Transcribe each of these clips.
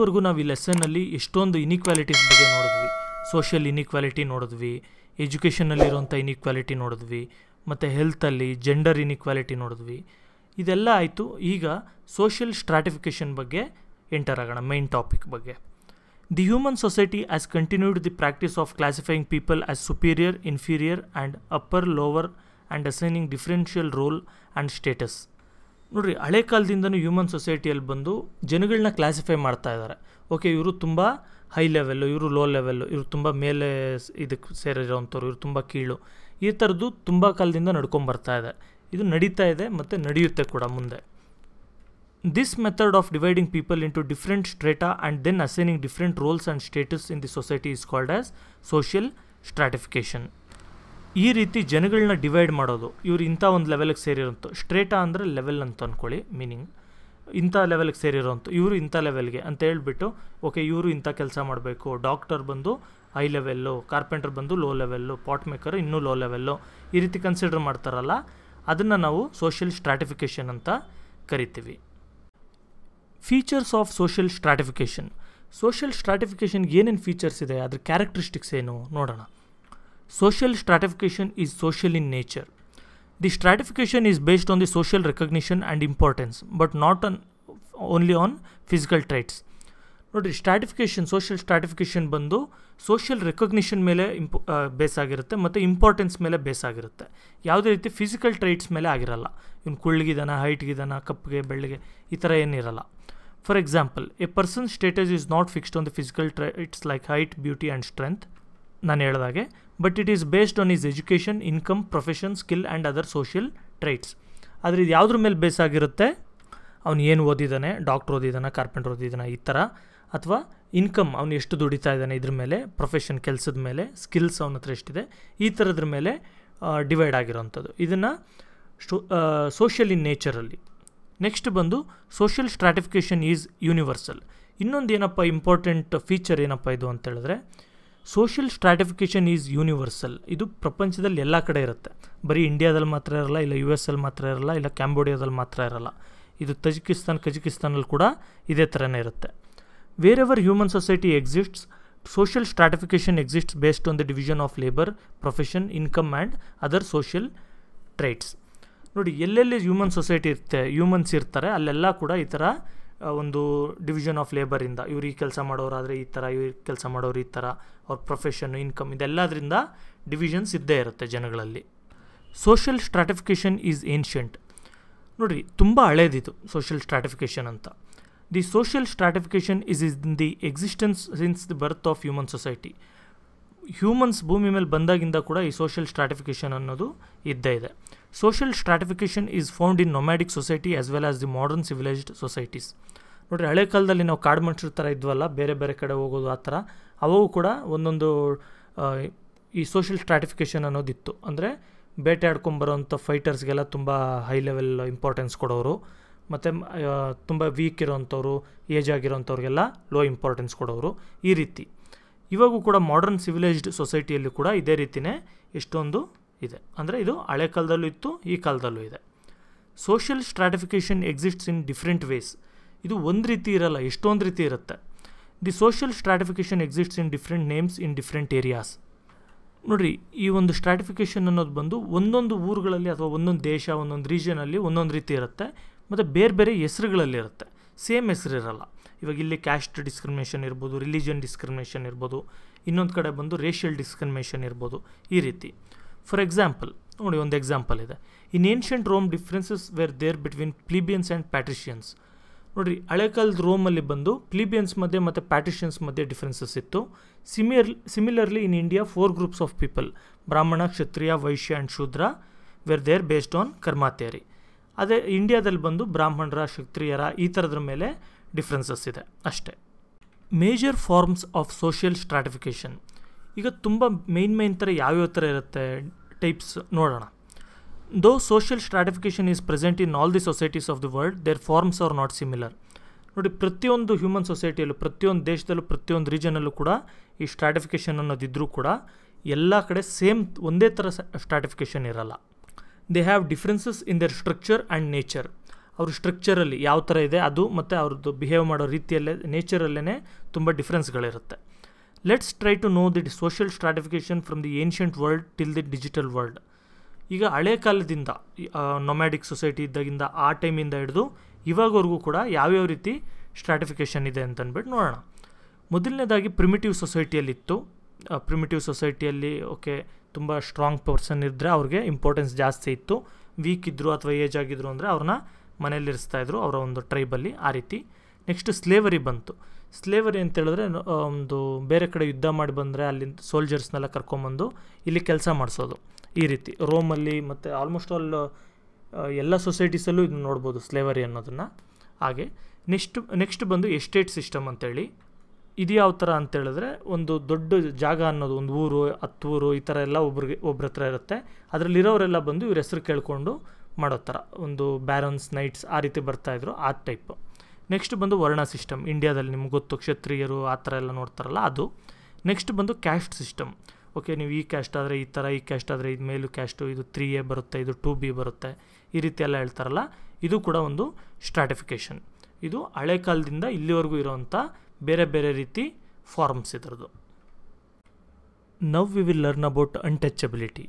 ಇಲ್ಲಿವರೆಗೂ ನಾವು ಈ ಲೆಸನ್ನಲ್ಲಿ ಎಷ್ಟೊಂದು ಇನ್ಇಕ್ವಾಲಿಟೀಸ್ ಬಗ್ಗೆ ನೋಡಿದ್ವಿ ಸೋಷಿಯಲ್ ಇನ್ಇಕ್ವಾಲಿಟಿ ನೋಡಿದ್ವಿ ಎಜುಕೇಷನಲ್ಲಿರುವಂಥ ಇನ್ಇಕ್ವಾಲಿಟಿ ನೋಡಿದ್ವಿ ಮತ್ತು ಹೆಲ್ತಲ್ಲಿ ಜೆಂಡರ್ ಇನ್ಇಕ್ವಾಲಿಟಿ ನೋಡಿದ್ವಿ ಇದೆಲ್ಲ ಆಯಿತು ಈಗ ಸೋಷಿಯಲ್ ಸ್ಟ್ರಾಟಿಫಿಕೇಷನ್ ಬಗ್ಗೆ ಎಂಟರ್ ಆಗೋಣ ಮೈನ್ ಟಾಪಿಕ್ ಬಗ್ಗೆ the human society has continued the practice of classifying people as superior inferior and upper lower and assigning differential role and status ನೋಡಿರಿ ಹಳೆ ಕಾಲದಿಂದನೂ ಹ್ಯೂಮನ್ ಸೊಸೈಟಿಯಲ್ಲಿ ಬಂದು ಜನಗಳನ್ನ ಕ್ಲಾಸಿಫೈ ಮಾಡ್ತಾ ಇದ್ದಾರೆ ಓಕೆ ಇವರು ತುಂಬ ಹೈ ಲೆವೆಲ್ಲು ಇವರು ಲೋ ಲೆವೆಲ್ಲು ಇವರು ತುಂಬ ಮೇಲೆ ಇದಕ್ಕೆ ಸೇರಿರೋವಂಥವ್ರು ಇವರು ತುಂಬ ಕೀಳು ಈ ಥರದ್ದು ತುಂಬ ಕಾಲದಿಂದ ನಡ್ಕೊಂಬರ್ತಾ ಇದೆ ಇದು ನಡೀತಾ ಇದೆ ಮತ್ತು ನಡೆಯುತ್ತೆ ಕೂಡ ಮುಂದೆ this method of dividing people into different strata and then assigning different roles and status in the society is called as social stratification ಈ ರೀತಿ ಜನಗಳನ್ನ ಡಿವೈಡ್ ಮಾಡೋದು ಇವ್ರು ಇಂಥ ಒಂದು ಲೆವೆಲಿಗೆ ಸೇರಿರೋಂಥ ಸ್ಟ್ರೇಟಾ ಅಂದರೆ ಲೆವೆಲ್ ಅಂತ ಅಂದ್ಕೊಳ್ಳಿ ಮೀನಿಂಗ್ ಇಂಥ ಲೆವೆಲ್ಗೆ ಸೇರಿರೋಂಥ ಇವರು ಇಂಥ ಲೆವೆಲ್ಗೆ ಅಂತ ಹೇಳ್ಬಿಟ್ಟು ಓಕೆ ಇವರು ಇಂಥ ಕೆಲಸ ಮಾಡಬೇಕು ಡಾಕ್ಟರ್ ಬಂದು ಹೈ ಲೆವೆಲ್ಲು ಕಾರ್ಪೆಂಟರ್ ಬಂದು ಲೋ ಲೆವೆಲ್ಲು ಪಾಟ್ ಮೇಕರ್ ಇನ್ನೂ ಲೋ ಲೆವೆಲ್ಲು ಈ ರೀತಿ ಕನ್ಸಿಡರ್ ಮಾಡ್ತಾರಲ್ಲ ಅದನ್ನು ನಾವು ಸೋಷಿಯಲ್ ಸ್ಟ್ರಾಟಿಫಿಕೇಷನ್ ಅಂತ ಕರಿತೀವಿ features of social stratification social ಸ್ಟ್ರಾಟಿಫಿಕೇಷನ್ಗೆ ಏನೇನು ಫೀಚರ್ಸ್ ಇದೆ ಅದ್ರ ಕ್ಯಾರೆಕ್ಟ್ರಿಸ್ಟಿಕ್ಸ್ ಏನು ನೋಡೋಣ Social stratification is social in nature. The stratification is based on the social recognition and importance, but not on only on physical traits. ನೋಡಿರಿ stratification social stratification ಬಂದು social recognition ಮೇಲೆ ಇಂಪ ಬೇಸ್ ಆಗಿರುತ್ತೆ ಮತ್ತು ಇಂಪಾರ್ಟೆನ್ಸ್ ಮೇಲೆ ಬೇಸ್ ಆಗಿರುತ್ತೆ ಯಾವುದೇ ರೀತಿ ಫಿಸಿಕಲ್ ಟ್ರೈಟ್ಸ್ ಮೇಲೆ ಆಗಿರಲ್ಲ ಇವ್ನು ಕುಳ್ಳಗಿದಾನ ಹೈಟ್ಗಿದಾನ ಕಪ್ಪಿಗೆ ಬೆಳ್ಳಿಗೆ ಈ ಥರ ಏನಿರಲ್ಲ for example a person status is not fixed on the physical traits like height beauty and strength ನಾನು ಹೇಳಿದಾಗೆ but it is based on is education income profession skill and other social traits ಆದರೆ ಇದು ಯಾವುದ್ರ ಮೇಲೆ base ಆಗಿರುತ್ತೆ ಅವ್ನು ಏನು ಓದಿದ್ದಾನೆ doctor ಓದಿದ್ದಾನೆ carpenter ಓದಿದ್ದಾನೆ ಈ ಥರ ಅಥವಾ ಇನ್ಕಮ್ ಅವನು ಎಷ್ಟು ದುಡಿತಾ ಇದ್ದಾನೆ ಇದ್ರ ಮೇಲೆ ಪ್ರೊಫೆಷನ್ ಕೆಲಸದ ಮೇಲೆ ಸ್ಕಿಲ್ಸ್ ಅವನ ಹತ್ರ ಎಷ್ಟಿದೆ ಈ ಥರದ್ರ ಮೇಲೆ ಡಿವೈಡ್ ಆಗಿರೋವಂಥದ್ದು ಇದನ್ನು ಸ್ಟು ಸೋಷಿಯಲ್ ಇನ್ ನೇಚರಲ್ಲಿ ನೆಕ್ಸ್ಟ್ ಬಂದು ಸೋಷಿಯಲ್ ಸ್ಟ್ರಾಟಿಫಿಕೇಷನ್ ಈಸ್ ಯೂನಿವರ್ಸಲ್ ಇನ್ನೊಂದು ಏನಪ್ಪ ಇಂಪಾರ್ಟೆಂಟ್ ಫೀಚರ್ ಏನಪ್ಪ ಇದು ಅಂತ ಹೇಳಿದ್ರೆ ಸೋಷಿಯಲ್ ಸ್ಟ್ರಾಟಿಫಿಕೇಷನ್ ಈಸ್ ಯೂನಿವರ್ಸಲ್ ಇದು ಪ್ರಪಂಚದಲ್ಲಿ ಎಲ್ಲ ಕಡೆ ಇರುತ್ತೆ ಬರೀ ಇಂಡಿಯಾದಲ್ಲಿ ಮಾತ್ರ ಇರಲ್ಲ ಇಲ್ಲ ಯು ಎಸ್ ಅಲ್ಲಿ ಮಾತ್ರ ಇರಲ್ಲ ಇಲ್ಲ ಕ್ಯಾಂಬೋಡಿಯಾದಲ್ಲಿ ಮಾತ್ರ ಇರಲ್ಲ ಇದು ತಜಿಕಿಸ್ತಾನ್ ಕಜಿಕಿಸ್ತಾನಲ್ಲಿ ಕೂಡ ಇದೇ ಥರನೇ ಇರುತ್ತೆ wherever human society exists social stratification exists based on the division of labour profession income and other social traits ನೋಡಿ ಎಲ್ಲೆಲ್ಲಿ ಹ್ಯೂಮನ್ ಸೊಸೈಟಿ ಇರುತ್ತೆ ಹ್ಯೂಮನ್ಸ್ ಇರ್ತಾರೆ ಅಲ್ಲೆಲ್ಲ ಕೂಡ ಈ ಥರ ಒಂದು ಡಿವಿಷನ್ ಆಫ್ ಲೇಬರಿಂದ ಇವ್ರಿಗೆ ಈ ಕೆಲಸ ಮಾಡೋರಾದರೆ ಈ ಥರ ಇವ್ರಿಗೆ ಕೆಲಸ ಮಾಡೋರು ಈ ಥರ ಅವ್ರ ಪ್ರೊಫೆಷನ್ನು ಇನ್ಕಮ್ ಇದೆಲ್ಲದರಿಂದ ಡಿವಿಷನ್ಸ್ ಇದ್ದೇ ಇರುತ್ತೆ ಜನಗಳಲ್ಲಿ ಸೋಷಿಯಲ್ ಸ್ಟ್ರಾಟಿಫಿಕೇಷನ್ ಈಸ್ ಏನ್ಷಂಟ್ ನೋಡಿರಿ ತುಂಬ ಹಳೇದಿದು ಸೋಷಿಯಲ್ ಸ್ಟ್ರಾಟಿಫಿಕೇಷನ್ ಅಂತ the social stratification is in the existence since the birth of human society humans ಭೂಮಿ ಮೇಲೆ ಬಂದಾಗಿಂದ ಕೂಡ ಈ ಸೋಷಿಯಲ್ ಸ್ಟ್ರಾಟಿಫಿಕೇಷನ್ ಅನ್ನೋದು ಇದ್ದೇ ಇದೆ social stratification is found in nomadic society as well as the modern civilised societies ನೋಡ್ರಿ ಹಳೆ ಕಾಲದಲ್ಲಿ ನಾವು ಕಾಡು ಮನುಷ್ಯರ ಥರ ಇದ್ವಲ್ಲ ಬೇರೆ ಬೇರೆ ಕಡೆ ಹೋಗೋದು ಆ ಥರ ಅವು ಕೂಡ ಒಂದೊಂದು ಈ ಸೋಷಿಯಲ್ ಸ್ಟ್ರಾಟಿಫಿಕೇಷನ್ ಅನ್ನೋದಿತ್ತು ಅಂದರೆ ಬೇಟೆ ಆಡ್ಕೊಂಬರೋಂಥ ಫೈಟರ್ಸ್ಗೆಲ್ಲ ತುಂಬ ಹೈ ಲೆವೆಲ್ ಇಂಪಾರ್ಟೆನ್ಸ್ ಕೊಡೋರು ಮತ್ತು ತುಂಬ ವೀಕ್ ಇರೋವಂಥವ್ರು ಏಜ್ ಆಗಿರೋಂಥವ್ರಿಗೆಲ್ಲ ಲೋ ಇಂಪಾರ್ಟೆನ್ಸ್ ಕೊಡೋರು ಈ ರೀತಿ ಇವಾಗೂ ಕೂಡ ಮಾಡರ್ನ್ ಸಿವಿಲೈಸ್ಡ್ ಸೊಸೈಟಿಯಲ್ಲಿ ಕೂಡ ಇದೇ ರೀತಿಯೇ ಎಷ್ಟೊಂದು ಇದೆ ಅಂದರೆ ಇದು ಹಳೆ ಕಾಲದಲ್ಲೂ ಇತ್ತು ಈ ಕಾಲದಲ್ಲೂ ಇದೆ social stratification exists in different ways ಇದು ಒಂದು ರೀತಿ ಇರಲ್ಲ ಎಷ್ಟೊಂದು ರೀತಿ ಇರುತ್ತೆ the social stratification exists in different names in different areas ನೋಡಿರಿ ಈ ಒಂದು ಸ್ಟ್ರಾಟಿಫಿಕೇಷನ್ ಅನ್ನೋದು ಬಂದು ಒಂದೊಂದು ಊರುಗಳಲ್ಲಿ ಅಥವಾ ಒಂದೊಂದು ದೇಶ ಒಂದೊಂದು ರೀಜನಲ್ಲಿ ಒಂದೊಂದು ರೀತಿ ಇರುತ್ತೆ ಮತ್ತು ಬೇರೆ ಬೇರೆ ಹೆಸರುಗಳಲ್ಲಿರುತ್ತೆ ಸೇಮ್ ಹೆಸರು ಇರಲ್ಲ ಇವಾಗ ಇಲ್ಲಿ ಕ್ಯಾಸ್ಟ್ ಡಿಸ್ಕ್ರಿಮಿನೇಷನ್ ಇರ್ಬೋದು ರಿಲಿಜನ್ ಡಿಸ್ಕ್ರಿಮಿನೇಷನ್ ಇರ್ಬೋದು ಇನ್ನೊಂದು ಕಡೆ ಬಂದು ರೇಷಿಯಲ್ ಡಿಸ್ಕ್ರಿಮಿನೇಷನ್ ಇರ್ಬೋದು ಈ ರೀತಿ ಫಾರ್ ಎಕ್ಸಾಂಪಲ್ ನೋಡಿ ಒಂದು ಎಕ್ಸಾಂಪಲ್ ಇದೆ in ancient Rome differences were there between plebeians and patricians ನೋಡಿರಿ ಹಳೆ ಕಾಲದ ರೋಮಲ್ಲಿ ಬಂದು ಪ್ಲೀಬಿಯನ್ಸ್ ಮಧ್ಯೆ ಮತ್ತು ಪ್ಯಾಟಿಷಿಯನ್ಸ್ ಮಧ್ಯೆ ಡಿಫ್ರೆನ್ಸಸ್ ಇತ್ತು similar similarly in India four groups of people Brahmana Kshatriya Vaishya and Shudra were there based on ಕರ್ಮಾತ್ಯರಿ ಅದೇ ಇಂಡಿಯಾದಲ್ಲಿ ಬಂದು ಬ್ರಾಹ್ಮಣರ ಕ್ಷತ್ರಿಯರ ಈ ಥರದ್ರ ಮೇಲೆ ಡಿಫ್ರೆನ್ಸಸ್ ಇದೆ ಅಷ್ಟೇ major forms of social stratification ಈಗ ತುಂಬ ಮೇನ್ ಮೇನ್ ಥರ ಯಾವ್ಯಾವ ಥರ ಇರುತ್ತೆ ಟೈಪ್ಸ್ ನೋಡೋಣ though social stratification is present in all the societies of the world their forms are not similar ನೋಡಿ ಪ್ರತಿಯೊಂದು ಹ್ಯೂಮನ್ ಸೊಸೈಟಿಯಲ್ಲೂ ಪ್ರತಿಯೊಂದು ದೇಶದಲ್ಲೂ ಪ್ರತಿಯೊಂದು ರೀಜನಲ್ಲೂ ಕೂಡ ಈ ಸ್ಟ್ರಾಟಿಫಿಕೇಷನ್ ಅನ್ನೋದಿದ್ದರೂ ಕೂಡ ಎಲ್ಲ ಕಡೆ ಸೇಮ್ ಒಂದೇ ಥರ ಸ್ಟ್ರಾಟಿಫಿಕೇಷನ್ ಇರಲ್ಲ they have differences in their structure and nature ಅವ್ರ ಸ್ಟ್ರಕ್ಚರಲ್ಲಿ ಯಾವ ಥರ ಇದೆ ಅದು ಮತ್ತು ಅವ್ರದ್ದು ಬಿಹೇವ್ ಮಾಡೋ ರೀತಿಯಲ್ಲೇ ನೇಚರಲ್ಲೇ ತುಂಬ ಡಿಫ್ರೆನ್ಸ್ಗಳಿರುತ್ತೆ let's try to know the social stratification from the ancient world till the digital world ಈಗ ಹಳೆ ಕಾಲದಿಂದ ನೊಮ್ಯಾಡಿಕ್ ಸೊಸೈಟಿ ಇದ್ದಾಗಿಂದ ಆ ಟೈಮಿಂದ ಹಿಡಿದು ಇವಾಗವರೆಗೂ ಕೂಡ ಯಾವ್ಯಾವ ರೀತಿ ಸ್ಟ್ರಾಟಿಫಿಕೇಷನ್ ಇದೆ ಅಂತ ನೋಡೋಣ ಮೊದಲನೇದಾಗಿ ಪ್ರಿಮಿಟಿವ್ ಸೊಸೈಟಿಯಲ್ಲಿತ್ತು ಪ್ರಿಮಿಟಿವ್ ಸೊಸೈಟಿಯಲ್ಲಿ ಓಕೆ ತುಂಬ ಸ್ಟ್ರಾಂಗ್ ಪರ್ಸನ್ ಇದ್ದರೆ ಅವ್ರಿಗೆ ಇಂಪಾರ್ಟೆನ್ಸ್ ಜಾಸ್ತಿ ಇತ್ತು ವೀಕ್ ಇದ್ದರು ಅಥವಾ ಏಜ್ ಆಗಿದ್ರು ಅಂದರೆ ಅವ್ರನ್ನ ಇದ್ರು ಅವರ ಒಂದು ಟ್ರೈಬಲ್ಲಿ ಆ ರೀತಿ ನೆಕ್ಸ್ಟ್ ಸ್ಲೇವರಿ ಬಂತು ಸ್ಲೇವರಿ ಅಂತ ಹೇಳಿದ್ರೆ ಒಂದು ಬೇರೆ ಕಡೆ ಯುದ್ಧ ಮಾಡಿ ಬಂದರೆ ಅಲ್ಲಿಂದ ಸೋಲ್ಜರ್ಸ್ನೆಲ್ಲ ಕರ್ಕೊಂಬಂದು ಇಲ್ಲಿ ಕೆಲಸ ಮಾಡಿಸೋದು ಈ ರೀತಿ ರೋಮಲ್ಲಿ ಮತ್ತು ಆಲ್ಮೋಸ್ಟ್ ಆಲ್ ಎಲ್ಲ ಸೊಸೈಟೀಸಲ್ಲೂ ಇದನ್ನ ನೋಡ್ಬೋದು ಸ್ಲೇವರಿ ಅನ್ನೋದನ್ನು ಹಾಗೆ ನೆಕ್ಸ್ಟ್ ನೆಕ್ಸ್ಟ್ ಬಂದು ಎಸ್ಟೇಟ್ ಸಿಸ್ಟಮ್ ಅಂತೇಳಿ ಇದು ಯಾವ ಥರ ಅಂತೇಳಿದ್ರೆ ಒಂದು ದೊಡ್ಡ ಜಾಗ ಅನ್ನೋದು ಒಂದು ಊರು ಊರು ಈ ಥರ ಎಲ್ಲ ಒಬ್ರಿಗೆ ಒಬ್ರ ಹತ್ರ ಇರುತ್ತೆ ಅದರಲ್ಲಿರೋರೆಲ್ಲ ಬಂದು ಇವ್ರ ಹೆಸರು ಕೇಳಿಕೊಂಡು ಮಾಡೋ ಥರ ಒಂದು ಬ್ಯಾರನ್ಸ್ ನೈಟ್ಸ್ ಆ ರೀತಿ ಬರ್ತಾಯಿದ್ರು ಆ ಟೈಪ್ ನೆಕ್ಸ್ಟ್ ಬಂದು ವರ್ಣ ಸಿಸ್ಟಮ್ ಇಂಡಿಯಾದಲ್ಲಿ ನಿಮ್ಗೆ ಗೊತ್ತು ಕ್ಷತ್ರಿಯರು ಆ ಥರ ಎಲ್ಲ ನೋಡ್ತಾರಲ್ಲ ಅದು ನೆಕ್ಸ್ಟ್ ಬಂದು ಕ್ಯಾಸ್ಟ್ ಸಿಸ್ಟಮ್ ಓಕೆ ನೀವು ಈ ಕ್ಯಾಸ್ಟ್ ಆದರೆ ಈ ಥರ ಈ ಕ್ಯಾಸ್ಟ್ ಆದರೆ ಇದು ಮೇಲು ಕ್ಯಾಸ್ಟು ಇದು ತ್ರೀ ಎ ಬರುತ್ತೆ ಇದು ಟೂ ಬಿ ಬರುತ್ತೆ ಈ ರೀತಿ ಎಲ್ಲ ಹೇಳ್ತಾರಲ್ಲ ಇದು ಕೂಡ ಒಂದು ಸ್ಟ್ರಾಟಿಫಿಕೇಷನ್ ಇದು ಹಳೆ ಕಾಲದಿಂದ ಇಲ್ಲಿವರೆಗೂ ಇರೋವಂಥ ಬೇರೆ ಬೇರೆ ರೀತಿ ಫಾರ್ಮ್ಸ್ ಇದರದು now we will learn about untouchability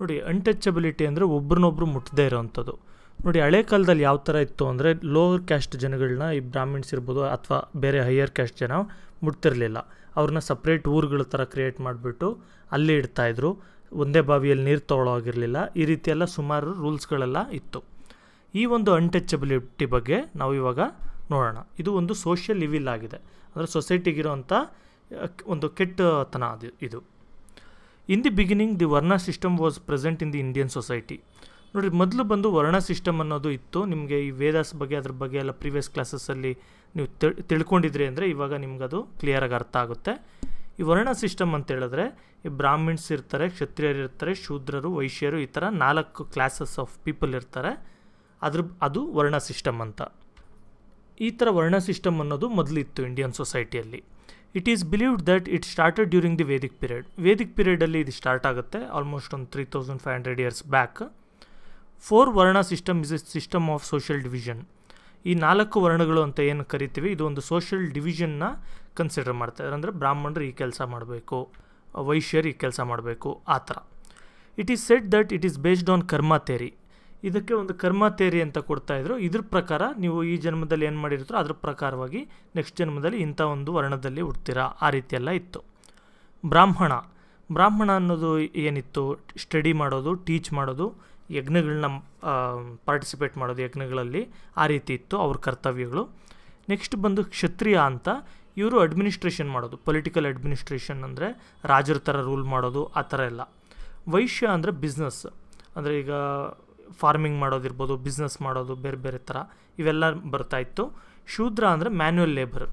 ನೋಡಿ ಅನ್ಟಚಬಿಲಿಟಿ ಅಂದರೆ ಒಬ್ರನ್ನೊಬ್ರು ಮುಟ್ಟದೇ ಇರೋವಂಥದ್ದು ನೋಡಿ ಹಳೆ ಕಾಲದಲ್ಲಿ ಯಾವ ಥರ ಇತ್ತು ಅಂದರೆ ಲೋವರ್ ಕ್ಯಾಸ್ಟ್ ಜನಗಳನ್ನ ಈ ಬ್ರಾಹ್ಮಿಣ್ಸ್ ಇರ್ಬೋದು ಅಥವಾ ಬೇರೆ ಹೈಯರ್ ಕ್ಯಾಸ್ಟ್ ಜನ ಮುಟ್ತಿರಲಿಲ್ಲ ಅವ್ರನ್ನ ಸಪ್ರೇಟ್ ಊರುಗಳ ಥರ ಕ್ರಿಯೇಟ್ ಮಾಡಿಬಿಟ್ಟು ಅಲ್ಲೇ ಇಡ್ತಾಯಿದ್ರು ಒಂದೇ ಬಾವಿಯಲ್ಲಿ ನೀರು ತೊಗೊಳ್ಳೋ ಆಗಿರಲಿಲ್ಲ ಈ ರೀತಿಯೆಲ್ಲ ಸುಮಾರು ರೂಲ್ಸ್ಗಳೆಲ್ಲ ಇತ್ತು ಈ ಒಂದು ಅನ್ಟಚಬಿಲಿಟಿ ಬಗ್ಗೆ ನಾವು ಇವಾಗ ನೋಡೋಣ ಇದು ಒಂದು ಸೋಷಿಯಲ್ ಇವಿಲ್ ಆಗಿದೆ ಅಂದರೆ ಸೊಸೈಟಿಗಿರೋಂಥ ಒಂದು ಕೆಟ್ಟತನ ಅದು ಇದು in the beginning the varna system was present in the Indian society ನೋಡಿ ಮೊದಲು ಬಂದು ವರ್ಣ ಸಿಸ್ಟಮ್ ಅನ್ನೋದು ಇತ್ತು ನಿಮಗೆ ಈ ವೇದಾಸ್ ಬಗ್ಗೆ ಅದ್ರ ಬಗ್ಗೆ ಎಲ್ಲ ಪ್ರೀವಿಯಸ್ ಕ್ಲಾಸಸ್ಸಲ್ಲಿ ನೀವು ತಿಳ್ಕೊಂಡಿದ್ರಿ ಅಂದರೆ ಇವಾಗ ಅದು ಕ್ಲಿಯರಾಗಿ ಅರ್ಥ ಆಗುತ್ತೆ ಈ ವರ್ಣ ಸಿಸ್ಟಮ್ ಅಂತ ಹೇಳಿದ್ರೆ ಈ ಬ್ರಾಹ್ಮಿಣ್ಸ್ ಇರ್ತಾರೆ ಕ್ಷತ್ರಿಯರು ಇರ್ತಾರೆ ಶೂದ್ರರು ವೈಶ್ಯರು ಈ ಥರ ನಾಲ್ಕು ಕ್ಲಾಸಸ್ ಆಫ್ ಪೀಪಲ್ ಇರ್ತಾರೆ ಅದ್ರ ಅದು ವರ್ಣ ಸಿಸ್ಟಮ್ ಅಂತ ಈ ಥರ ವರ್ಣ ಸಿಸ್ಟಮ್ ಅನ್ನೋದು ಮೊದಲು ಇತ್ತು ಇಂಡಿಯನ್ ಸೊಸೈಟಿಯಲ್ಲಿ it is believed that it started during the Vedic period Vedic ಪೀರಿಯಡಲ್ಲಿ ಇದು ಸ್ಟಾರ್ಟ್ ಆಗುತ್ತೆ ಆಲ್ಮೋಸ್ಟ್ ಒಂದು three thousand five hundred years back four varna system is a system of social division ಈ ನಾಲ್ಕು ವರ್ಣಗಳು ಅಂತ ಏನು ಕರಿತೀವಿ ಇದು ಒಂದು ಸೋಷಿಯಲ್ ಡಿವಿಷನ್ನ ಕನ್ಸಿಡರ್ ಮಾಡ್ತಾರೆ ಅಂದರೆ ಬ್ರಾಹ್ಮಣರು ಈ ಕೆಲಸ ಮಾಡಬೇಕು ವೈಶ್ಯರು ಈ ಕೆಲಸ ಮಾಡಬೇಕು ಆ ಥರ it is set that it is based on karma theory ಇದಕ್ಕೆ ಒಂದು ಕರ್ಮ ಥೇರಿ ಅಂತ ಕೊಡ್ತಾಯಿದ್ರು ಇದ್ರ ಪ್ರಕಾರ ನೀವು ಈ ಜನ್ಮದಲ್ಲಿ ಏನು ಮಾಡಿರ್ತೀರೋ ಅದ್ರ ಪ್ರಕಾರವಾಗಿ ನೆಕ್ಸ್ಟ್ ಜನ್ಮದಲ್ಲಿ ಇಂಥ ಒಂದು ವರ್ಣದಲ್ಲಿ ಹುಡ್ತೀರಾ ಆ ರೀತಿಯೆಲ್ಲ ಇತ್ತು ಬ್ರಾಹ್ಮಣ ಬ್ರಾಹ್ಮಣ ಅನ್ನೋದು ಏನಿತ್ತು ಸ್ಟಡಿ ಮಾಡೋದು ಟೀಚ್ ಮಾಡೋದು ಯಜ್ಞಗಳನ್ನ ಪಾರ್ಟಿಸಿಪೇಟ್ ಮಾಡೋದು ಯಜ್ಞಗಳಲ್ಲಿ ಆ ರೀತಿ ಇತ್ತು ಅವ್ರ ಕರ್ತವ್ಯಗಳು ನೆಕ್ಸ್ಟ್ ಬಂದು ಕ್ಷತ್ರಿಯ ಅಂತ ಇವರು ಅಡ್ಮಿನಿಸ್ಟ್ರೇಷನ್ ಮಾಡೋದು ಪೊಲಿಟಿಕಲ್ ಅಡ್ಮಿನಿಸ್ಟ್ರೇಷನ್ ಅಂದರೆ ರಾಜರ ಥರ ರೂಲ್ ಮಾಡೋದು ಆ ಥರ ಎಲ್ಲ ವೈಶ್ಯ ಅಂದರೆ ಬಿಸ್ನೆಸ್ ಅಂದರೆ ಈಗ ಫಾರ್ಮಿಂಗ್ ಮಾಡೋದಿರ್ಬೋದು ಬಿಸ್ನೆಸ್ ಮಾಡೋದು ಬೇರೆ ಬೇರೆ ಥರ ಇವೆಲ್ಲ ಬರ್ತಾಯಿತ್ತು ಶೂದ್ರ ಅಂದರೆ ಮ್ಯಾನ್ಯುವಲ್ ಲೇಬರ್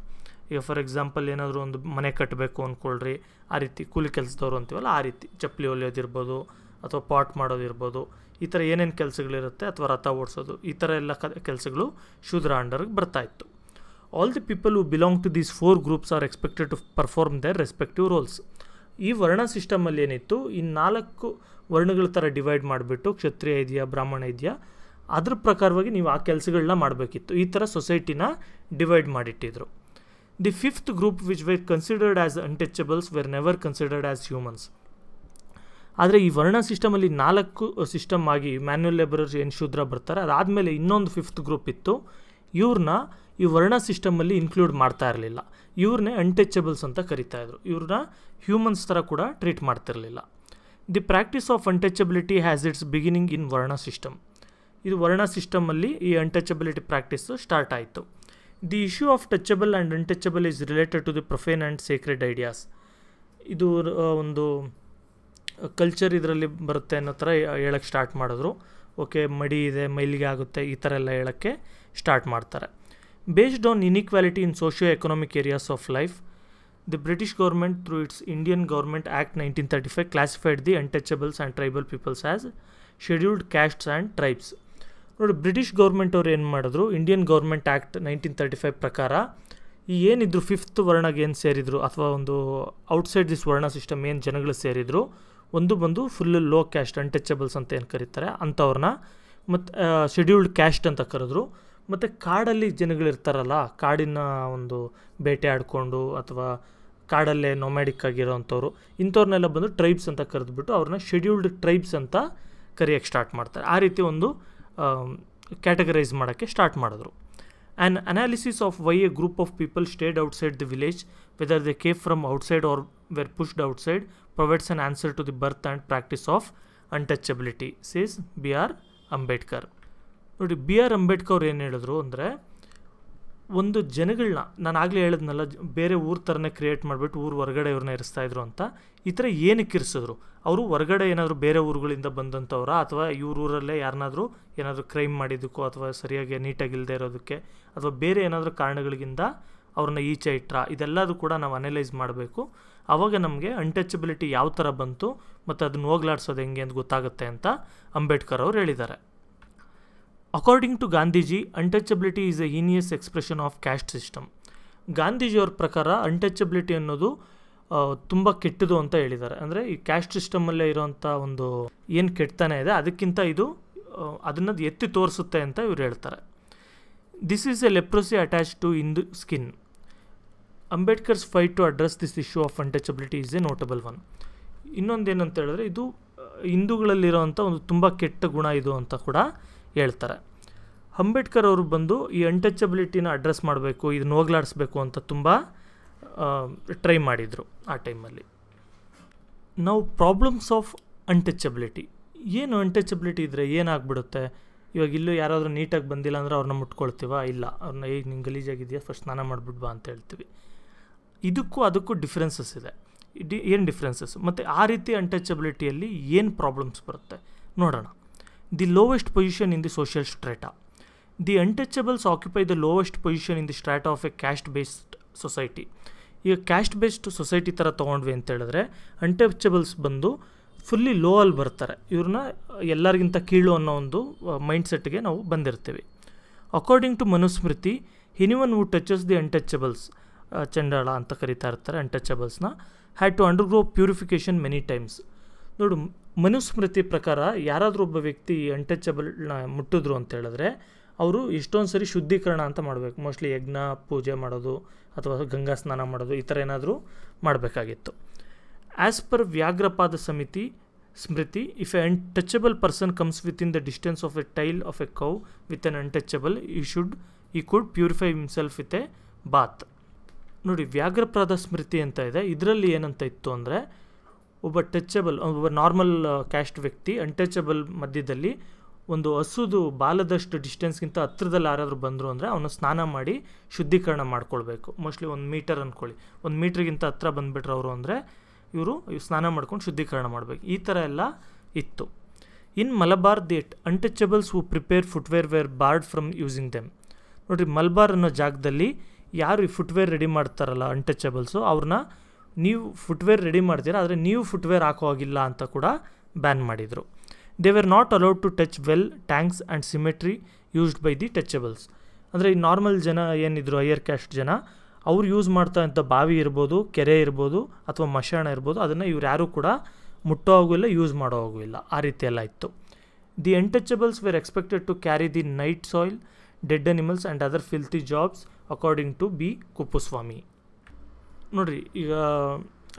ಈಗ ಫಾರ್ ಎಕ್ಸಾಂಪಲ್ ಏನಾದರೂ ಒಂದು ಮನೆ ಕಟ್ಟಬೇಕು ಅಂದ್ಕೊಳ್ರಿ ಆ ರೀತಿ ಕೂಲಿ ಕೆಲಸದವರು ಅಂತೀವಲ್ಲ ಆ ರೀತಿ ಚಪ್ಪಲಿ ಹೊಲಿಯೋದಿರ್ಬೋದು ಅಥವಾ ಪಾಟ್ ಮಾಡೋದಿರ್ಬೋದು ಈ ಥರ ಏನೇನು ಕೆಲಸಗಳಿರುತ್ತೆ ಅಥವಾ ರಥ ಓಡಿಸೋದು ಈ ಥರ ಎಲ್ಲ ಕ ಕೆಲಸಗಳು ಶೂದ್ರ ಅಂಡರ್ಗೆ ಬರ್ತಾ ಇತ್ತು all the people who belong to these four groups are expected to perform their respective roles ಈ ವರ್ಣ ಸಿಸ್ಟಮಲ್ಲಿ ಏನಿತ್ತು ಈ ನಾಲ್ಕು ವರ್ಣಗಳ ಥರ ಡಿವೈಡ್ ಮಾಡಿಬಿಟ್ಟು ಕ್ಷತ್ರಿಯ ಇದೆಯಾ ಬ್ರಾಹ್ಮಣ ಇದೆಯಾ ಅದ್ರ ಪ್ರಕಾರವಾಗಿ ನೀವು ಆ ಕೆಲಸಗಳನ್ನ ಮಾಡಬೇಕಿತ್ತು ಈ ಥರ ಸೊಸೈಟಿನ ಡಿವೈಡ್ ಮಾಡಿಟ್ಟಿದ್ರು the fifth group which were considered as untouchables were never considered as humans ಆದರೆ ಈ ವರ್ಣ ಸಿಸ್ಟಮಲ್ಲಿ ನಾಲ್ಕು ಸಿಸ್ಟಮ್ ಆಗಿ ಮ್ಯಾನ್ಯಲ್ ಲೇಬರರ್ ಏನು ಶೂದ್ರ ಬರ್ತಾರೆ ಅದಾದಮೇಲೆ ಇನ್ನೊಂದು ಫಿಫ್ತ್ ಗ್ರೂಪ್ ಇತ್ತು ಇವ್ರನ್ನ ಈ ವರ್ಣ ಸಿಸ್ಟಮಲ್ಲಿ ಇನ್ಕ್ಲೂಡ್ ಮಾಡ್ತಾ ಇರಲಿಲ್ಲ ಇವ್ರನ್ನೇ ಅನ್ಟಚಬಲ್ಸ್ ಅಂತ ಕರಿತಾಯಿದ್ರು ಇವ್ರನ್ನ ಹ್ಯೂಮನ್ಸ್ ಥರ ಕೂಡ ಟ್ರೀಟ್ ಮಾಡ್ತಿರಲಿಲ್ಲ the practice of untouchability has its beginning in varna system ಇದು ವರ್ಣ ಸಿಸ್ಟಮಲ್ಲಿ ಈ ಅನ್ಟಚಬಿಲಿಟಿ ಪ್ರಾಕ್ಟೀಸು ಸ್ಟಾರ್ಟ್ ಆಯಿತು the issue of touchable and untouchable is related to the profane and sacred ideas ಇದು ಒಂದು ಕಲ್ಚರ್ ಇದರಲ್ಲಿ ಬರುತ್ತೆ ಅನ್ನೋ ಥರ ಹೇಳಕ್ಕೆ ಸ್ಟಾರ್ಟ್ ಮಾಡಿದ್ರು ಓಕೆ ಮಡಿ ಇದೆ ಮೈಲಿಗೆ ಆಗುತ್ತೆ ಈ ಥರ ಎಲ್ಲ ಹೇಳೋಕ್ಕೆ ಸ್ಟಾರ್ಟ್ ಮಾಡ್ತಾರೆ based on inequality in socio economic areas of life the British government through its Indian government act nineteen thirty five classified the untouchables and tribal peoples as scheduled castes and tribes ನೋಡಿ British government ಅವ್ರು ಏನು ಮಾಡಿದ್ರು Indian government act nineteen thirty five ಪ್ರಕಾರ ಈ ಏನಿದ್ರು fifth ವರ್ಣಗೆ ಏನು ಸೇರಿದ್ರು ಅಥವಾ ಒಂದು ಔಟ್ಸೈಡ್ ದಿಸ್ ವರ್ಣ ಸಿಸ್ಟಮ್ ಏನು ಜನಗಳು ಸೇರಿದ್ರು ಒಂದು ಬಂದು ಫುಲ್ ಲೋ ಕ್ಯಾಸ್ಟ್ ಅನ್ಟಚಬಲ್ಸ್ ಅಂತ ಏನು ಕರೀತಾರೆ ಅಂಥವ್ರನ್ನ ಮತ್ತು ಶೆಡ್ಯೂಲ್ಡ್ ಕ್ಯಾಸ್ಟ್ ಅಂತ ಕರೆದ್ರು ಮತ್ತು ಕಾಡಲ್ಲಿ ಜನಗಳಿರ್ತಾರಲ್ಲ ಕಾಡಿನ ಒಂದು ಬೇಟೆ ಆಡಿಕೊಂಡು ಅಥವಾ ಕಾಡಲ್ಲೇ ನೊಮ್ಯಾಡಿಕ್ ಅಂಥವ್ರು ಇಂಥವ್ರನ್ನೆಲ್ಲ ಬಂದು ಟ್ರೈಬ್ಸ್ ಅಂತ ಕರೆದ್ಬಿಟ್ಟು ಅವ್ರನ್ನ ಶೆಡ್ಯೂಲ್ಡ್ ಟ್ರೈಬ್ಸ್ ಅಂತ ಕರೆಯೋಕ್ಕೆ ಸ್ಟಾರ್ಟ್ ಮಾಡ್ತಾರೆ ಆ ರೀತಿ ಒಂದು ಕ್ಯಾಟಗರೈಸ್ ಮಾಡೋಕ್ಕೆ ಸ್ಟಾರ್ಟ್ ಮಾಡಿದ್ರು An analysis of why a group of people stayed outside the village, whether they came from outside or were pushed outside, provides an answer to the birth and practice of untouchability, says BR Ambedkar Ambedkar ನೋಡಿ B R Ambedkar ಏನು ಹೇಳಿದ್ರು ಅಂದರೆ ಒಂದು ಜನಗಳನ್ನ ನಾನು ಆಗಲೇ ಹೇಳಿದ್ನಲ್ಲ ಬೇರೆ ಊರ ಥರನೇ ಕ್ರಿಯೇಟ್ ಮಾಡಿಬಿಟ್ಟು ಊರು ಹೊರಗಡೆ ಇವ್ರನ್ನ ಇದ್ರು ಅಂತ ಈ ಥರ ಏನಕ್ಕೆ ಇರಿಸಿದ್ರು ಅವರು ಹೊರಗಡೆ ಏನಾದರೂ ಬೇರೆ ಊರುಗಳಿಂದ ಬಂದಂಥವ್ರ ಅಥವಾ ಊರಲ್ಲೇ ಯಾರನ್ನಾದರೂ ಏನಾದರೂ ಕ್ರೈಮ್ ಮಾಡಿದ್ದಕ್ಕೋ ಅಥವಾ ಸರಿಯಾಗಿ ನೀಟಾಗಿಲ್ಲದೆ ಇರೋದಕ್ಕೆ ಅಥವಾ ಬೇರೆ ಏನಾದರೂ ಕಾರಣಗಳಿಗಿಂತ ಅವ್ರನ್ನ ಈಚೆ ಇಟ್ರ ಇದೆಲ್ಲದೂ ಕೂಡ ನಾವು ಅನಲೈಸ್ ಮಾಡಬೇಕು ಆವಾಗ ನಮಗೆ ಅನ್ಟಚಬಿಲಿಟಿ ಯಾವ ಥರ ಬಂತು ಮತ್ತು ಅದನ್ನು ಹೋಗ್ಲಾಡ್ಸೋದು ಹೆಂಗೆ ಅಂತ ಗೊತ್ತಾಗುತ್ತೆ ಅಂತ ಅಂಬೇಡ್ಕರ್ ಅವರು ಹೇಳಿದ್ದಾರೆ according to Gandhiji untouchability is a heinous expression of caste system ಗಾಂಧೀಜಿಯವ್ರ ಪ್ರಕಾರ ಅಂಟಚಬಿಲಿಟಿ ಅನ್ನೋದು ತುಂಬ ಕೆಟ್ಟದು ಅಂತ ಹೇಳಿದ್ದಾರೆ ಅಂದರೆ ಈ ಕ್ಯಾಸ್ಟ್ ಸಿಸ್ಟಮಲ್ಲೇ ಇರೋವಂಥ ಒಂದು ಏನು ಕೆಡ್ತಾನೆ ಇದೆ ಅದಕ್ಕಿಂತ ಇದು ಅದನ್ನದು ಎತ್ತಿ ತೋರಿಸುತ್ತೆ ಅಂತ ಇವ್ರು ಹೇಳ್ತಾರೆ this is a leprosy attach to ಇಂದು skin Ambedkar's fight to address this issue of untouchability is a notable one ಇನ್ನೊಂದೇನಂತ ಹೇಳಿದ್ರೆ ಇದು ಹಿಂದೂಗಳಲ್ಲಿರೋವಂಥ ಒಂದು ತುಂಬ ಕೆಟ್ಟ ಗುಣ ಇದು ಅಂತ ಕೂಡ ಹೇಳ್ತಾರೆ ಅಂಬೇಡ್ಕರ್ ಅವರು ಬಂದು ಈ ಅನ್ಟಚಬಿಲಿಟಿನ ಅಡ್ರೆಸ್ ಮಾಡಬೇಕು ಇದನ್ನ ಹೋಗ್ಲಾಡಿಸ್ಬೇಕು ಅಂತ ತುಂಬ ಟ್ರೈ ಮಾಡಿದರು ಆ ಟೈಮಲ್ಲಿ ನಾವು ಪ್ರಾಬ್ಲಮ್ಸ್ ಆಫ್ ಅನ್ಟಚಬಿಲಿಟಿ ಏನು ಅನ್ಟಚಬಿಲಿಟಿ ಇದ್ದರೆ ಏನಾಗ್ಬಿಡುತ್ತೆ ಇವಾಗ ಇಲ್ಲೂ ಯಾರಾದರೂ ನೀಟಾಗಿ ಬಂದಿಲ್ಲ ಅಂದರೆ ಅವ್ರನ್ನ ಮುಟ್ಕೊಳ್ತೀವ ಇಲ್ಲ ಅವ್ರನ್ನ ಈಗ ನಿಂಗೆ ಗಲೀಜಾಗಿದೆಯಾ ಫಸ್ಟ್ ಸ್ನಾನ ಮಾಡಿಬಿಡ್ಬಾ ಅಂತ ಹೇಳ್ತೀವಿ ಇದಕ್ಕೂ ಅದಕ್ಕೂ ಡಿಫ್ರೆನ್ಸಸ್ ಇದೆ ಡಿ ಏನು ಡಿಫ್ರೆನ್ಸಸ್ ಮತ್ತು ಆ ರೀತಿ ಅನ್ಟಚಬಿಲಿಟಿಯಲ್ಲಿ ಏನು ಪ್ರಾಬ್ಲಮ್ಸ್ ಬರುತ್ತೆ ನೋಡೋಣ the lowest position in the social strata. The untouchables occupy the lowest position in the strata of a caste based society. ಈಗ ಕ್ಯಾಸ್ಟ್ ಬೇಸ್ಡ್ ಸೊಸೈಟಿ ಥರ ತೊಗೊಂಡ್ವಿ ಅಂತ ಹೇಳಿದ್ರೆ ಅನ್ಟಚಬಲ್ಸ್ ಬಂದು ಫುಲ್ಲಿ ಲೋ ಅಲ್ಲಿ ಬರ್ತಾರೆ ಇವ್ರನ್ನ ಎಲ್ಲರಿಗಿಂತ ಕೀಳು ಅನ್ನೋ ಒಂದು ಮೈಂಡ್ಸೆಟ್ಗೆ ನಾವು ಬಂದಿರ್ತೀವಿ ಅಕಾರ್ಡಿಂಗ್ ಟು ಮನುಸ್ಮೃತಿ ಹಿನಿವನ್ ವು ಟಚಸ್ ದಿ ಅನ್ಟಚಬಲ್ಸ್ ಚಂಡಾಳ ಅಂತ ಕರಿತಾ ಇರ್ತಾರೆ ಅನ್ಟಚಬಲ್ಸ್ನ had to undergo purification many times ನೋಡು ಮನುಸ್ಮೃತಿ ಪ್ರಕಾರ ಯಾರಾದರೂ ಒಬ್ಬ ವ್ಯಕ್ತಿ ಅಂಟಚಬಲ್ನ ಮುಟ್ಟಿದ್ರು ಅಂತ ಹೇಳಿದ್ರೆ ಅವರು ಎಷ್ಟೊಂದು ಸರಿ ಶುದ್ಧೀಕರಣ ಅಂತ ಮಾಡಬೇಕು ಮೋಸ್ಟ್ಲಿ ಯಜ್ಞ ಪೂಜೆ ಮಾಡೋದು ಅಥವಾ ಗಂಗಾ ಸ್ನಾನ ಮಾಡೋದು ಈ ಥರ ಏನಾದರೂ ಮಾಡಬೇಕಾಗಿತ್ತು ಆ್ಯಸ್ ಪರ್ ವ್ಯಾಘ್ರಪಾದ ಸಮಿತಿ Smriti if a untouchable person comes within the distance of a tail of a cow with an untouchable you should ಈ could purify himself with a bath ನೋಡಿ ವ್ಯಾಘ್ರಪಾದ ಸ್ಮೃತಿ ಅಂತ ಇದೆ ಇದರಲ್ಲಿ ಏನಂತ ಇತ್ತು ಅಂದರೆ ಒಬ್ಬ ಟಚಬಲ್ ಒಬ್ಬ ನಾರ್ಮಲ್ ಕ್ಯಾಸ್ಟ್ ವ್ಯಕ್ತಿ ಅನ್ಟಚಬಲ್ ಮಧ್ಯದಲ್ಲಿ ಒಂದು ಹಸುದು ಬಾಲದಷ್ಟು ಡಿಸ್ಟೆನ್ಸ್ಗಿಂತ ಹತ್ತಿರದಲ್ಲಿ ಯಾರಾದರೂ ಬಂದರು ಅಂದರೆ ಅವನು ಸ್ನಾನ ಮಾಡಿ ಶುದ್ಧೀಕರಣ ಮಾಡ್ಕೊಳ್ಬೇಕು ಮೋಸ್ಟ್ಲಿ ಒಂದು ಮೀಟರ್ ಅಂದ್ಕೊಳ್ಳಿ ಒಂದು ಮೀಟ್ರಿಗಿಂತ ಹತ್ತಿರ ಬಂದುಬಿಟ್ರೆ ಅವರು ಅಂದರೆ ಇವರು ಸ್ನಾನ ಮಾಡ್ಕೊಂಡು ಶುದ್ಧೀಕರಣ ಮಾಡಬೇಕು ಈ ಥರ ಎಲ್ಲ ಇತ್ತು in Malabar that untouchables who prepare footwear were barred from using them ನೋಡಿರಿ ಮಲಬಾರ್ ಅನ್ನೋ ಜಾಗದಲ್ಲಿ ಯಾರು ಈ ಫುಟ್ವೇರ್ ರೆಡಿ ಮಾಡ್ತಾರಲ್ಲ ಅನ್ಟಚಬಲ್ಸು ಅವ್ರನ್ನ ನೀವು ಫುಟ್ವೇರ್ ರೆಡಿ ಮಾಡ್ತೀರ ಆದರೆ ನೀವು ಫುಟ್ವೇರ್ ಹಾಕೋ ಹಾಗಿಲ್ಲ ಅಂತ ಕೂಡ ಬ್ಯಾನ್ ಮಾಡಿದರು they were not allowed to touch well tanks and cemetery used by the touchables ಅಂದರೆ ಈ ನಾರ್ಮಲ್ ಜನ ಏನಿದ್ರು ಹೈಯರ್ ಕ್ಯಾಸ್ಟ್ ಜನ ಅವ್ರು ಯೂಸ್ ಮಾಡ್ತಾ ಇದ್ದ ಬಾವಿ ಇರ್ಬೋದು ಕೆರೆ ಇರ್ಬೋದು ಅಥವಾ ಮಶಾಣ ಇರ್ಬೋದು ಅದನ್ನು ಇವ್ರು ಯಾರೂ ಕೂಡ ಮುಟ್ಟೋ ಹಾಗೂ ಇಲ್ಲ ಯೂಸ್ ಮಾಡೋ ಹಾಗೂ ಇಲ್ಲ ಆ ರೀತಿಯೆಲ್ಲ ಇತ್ತು the untouchables were expected to carry the night soil dead animals and other filthy jobs according to B Kuppuswamy ನೋಡಿರಿ ಈಗ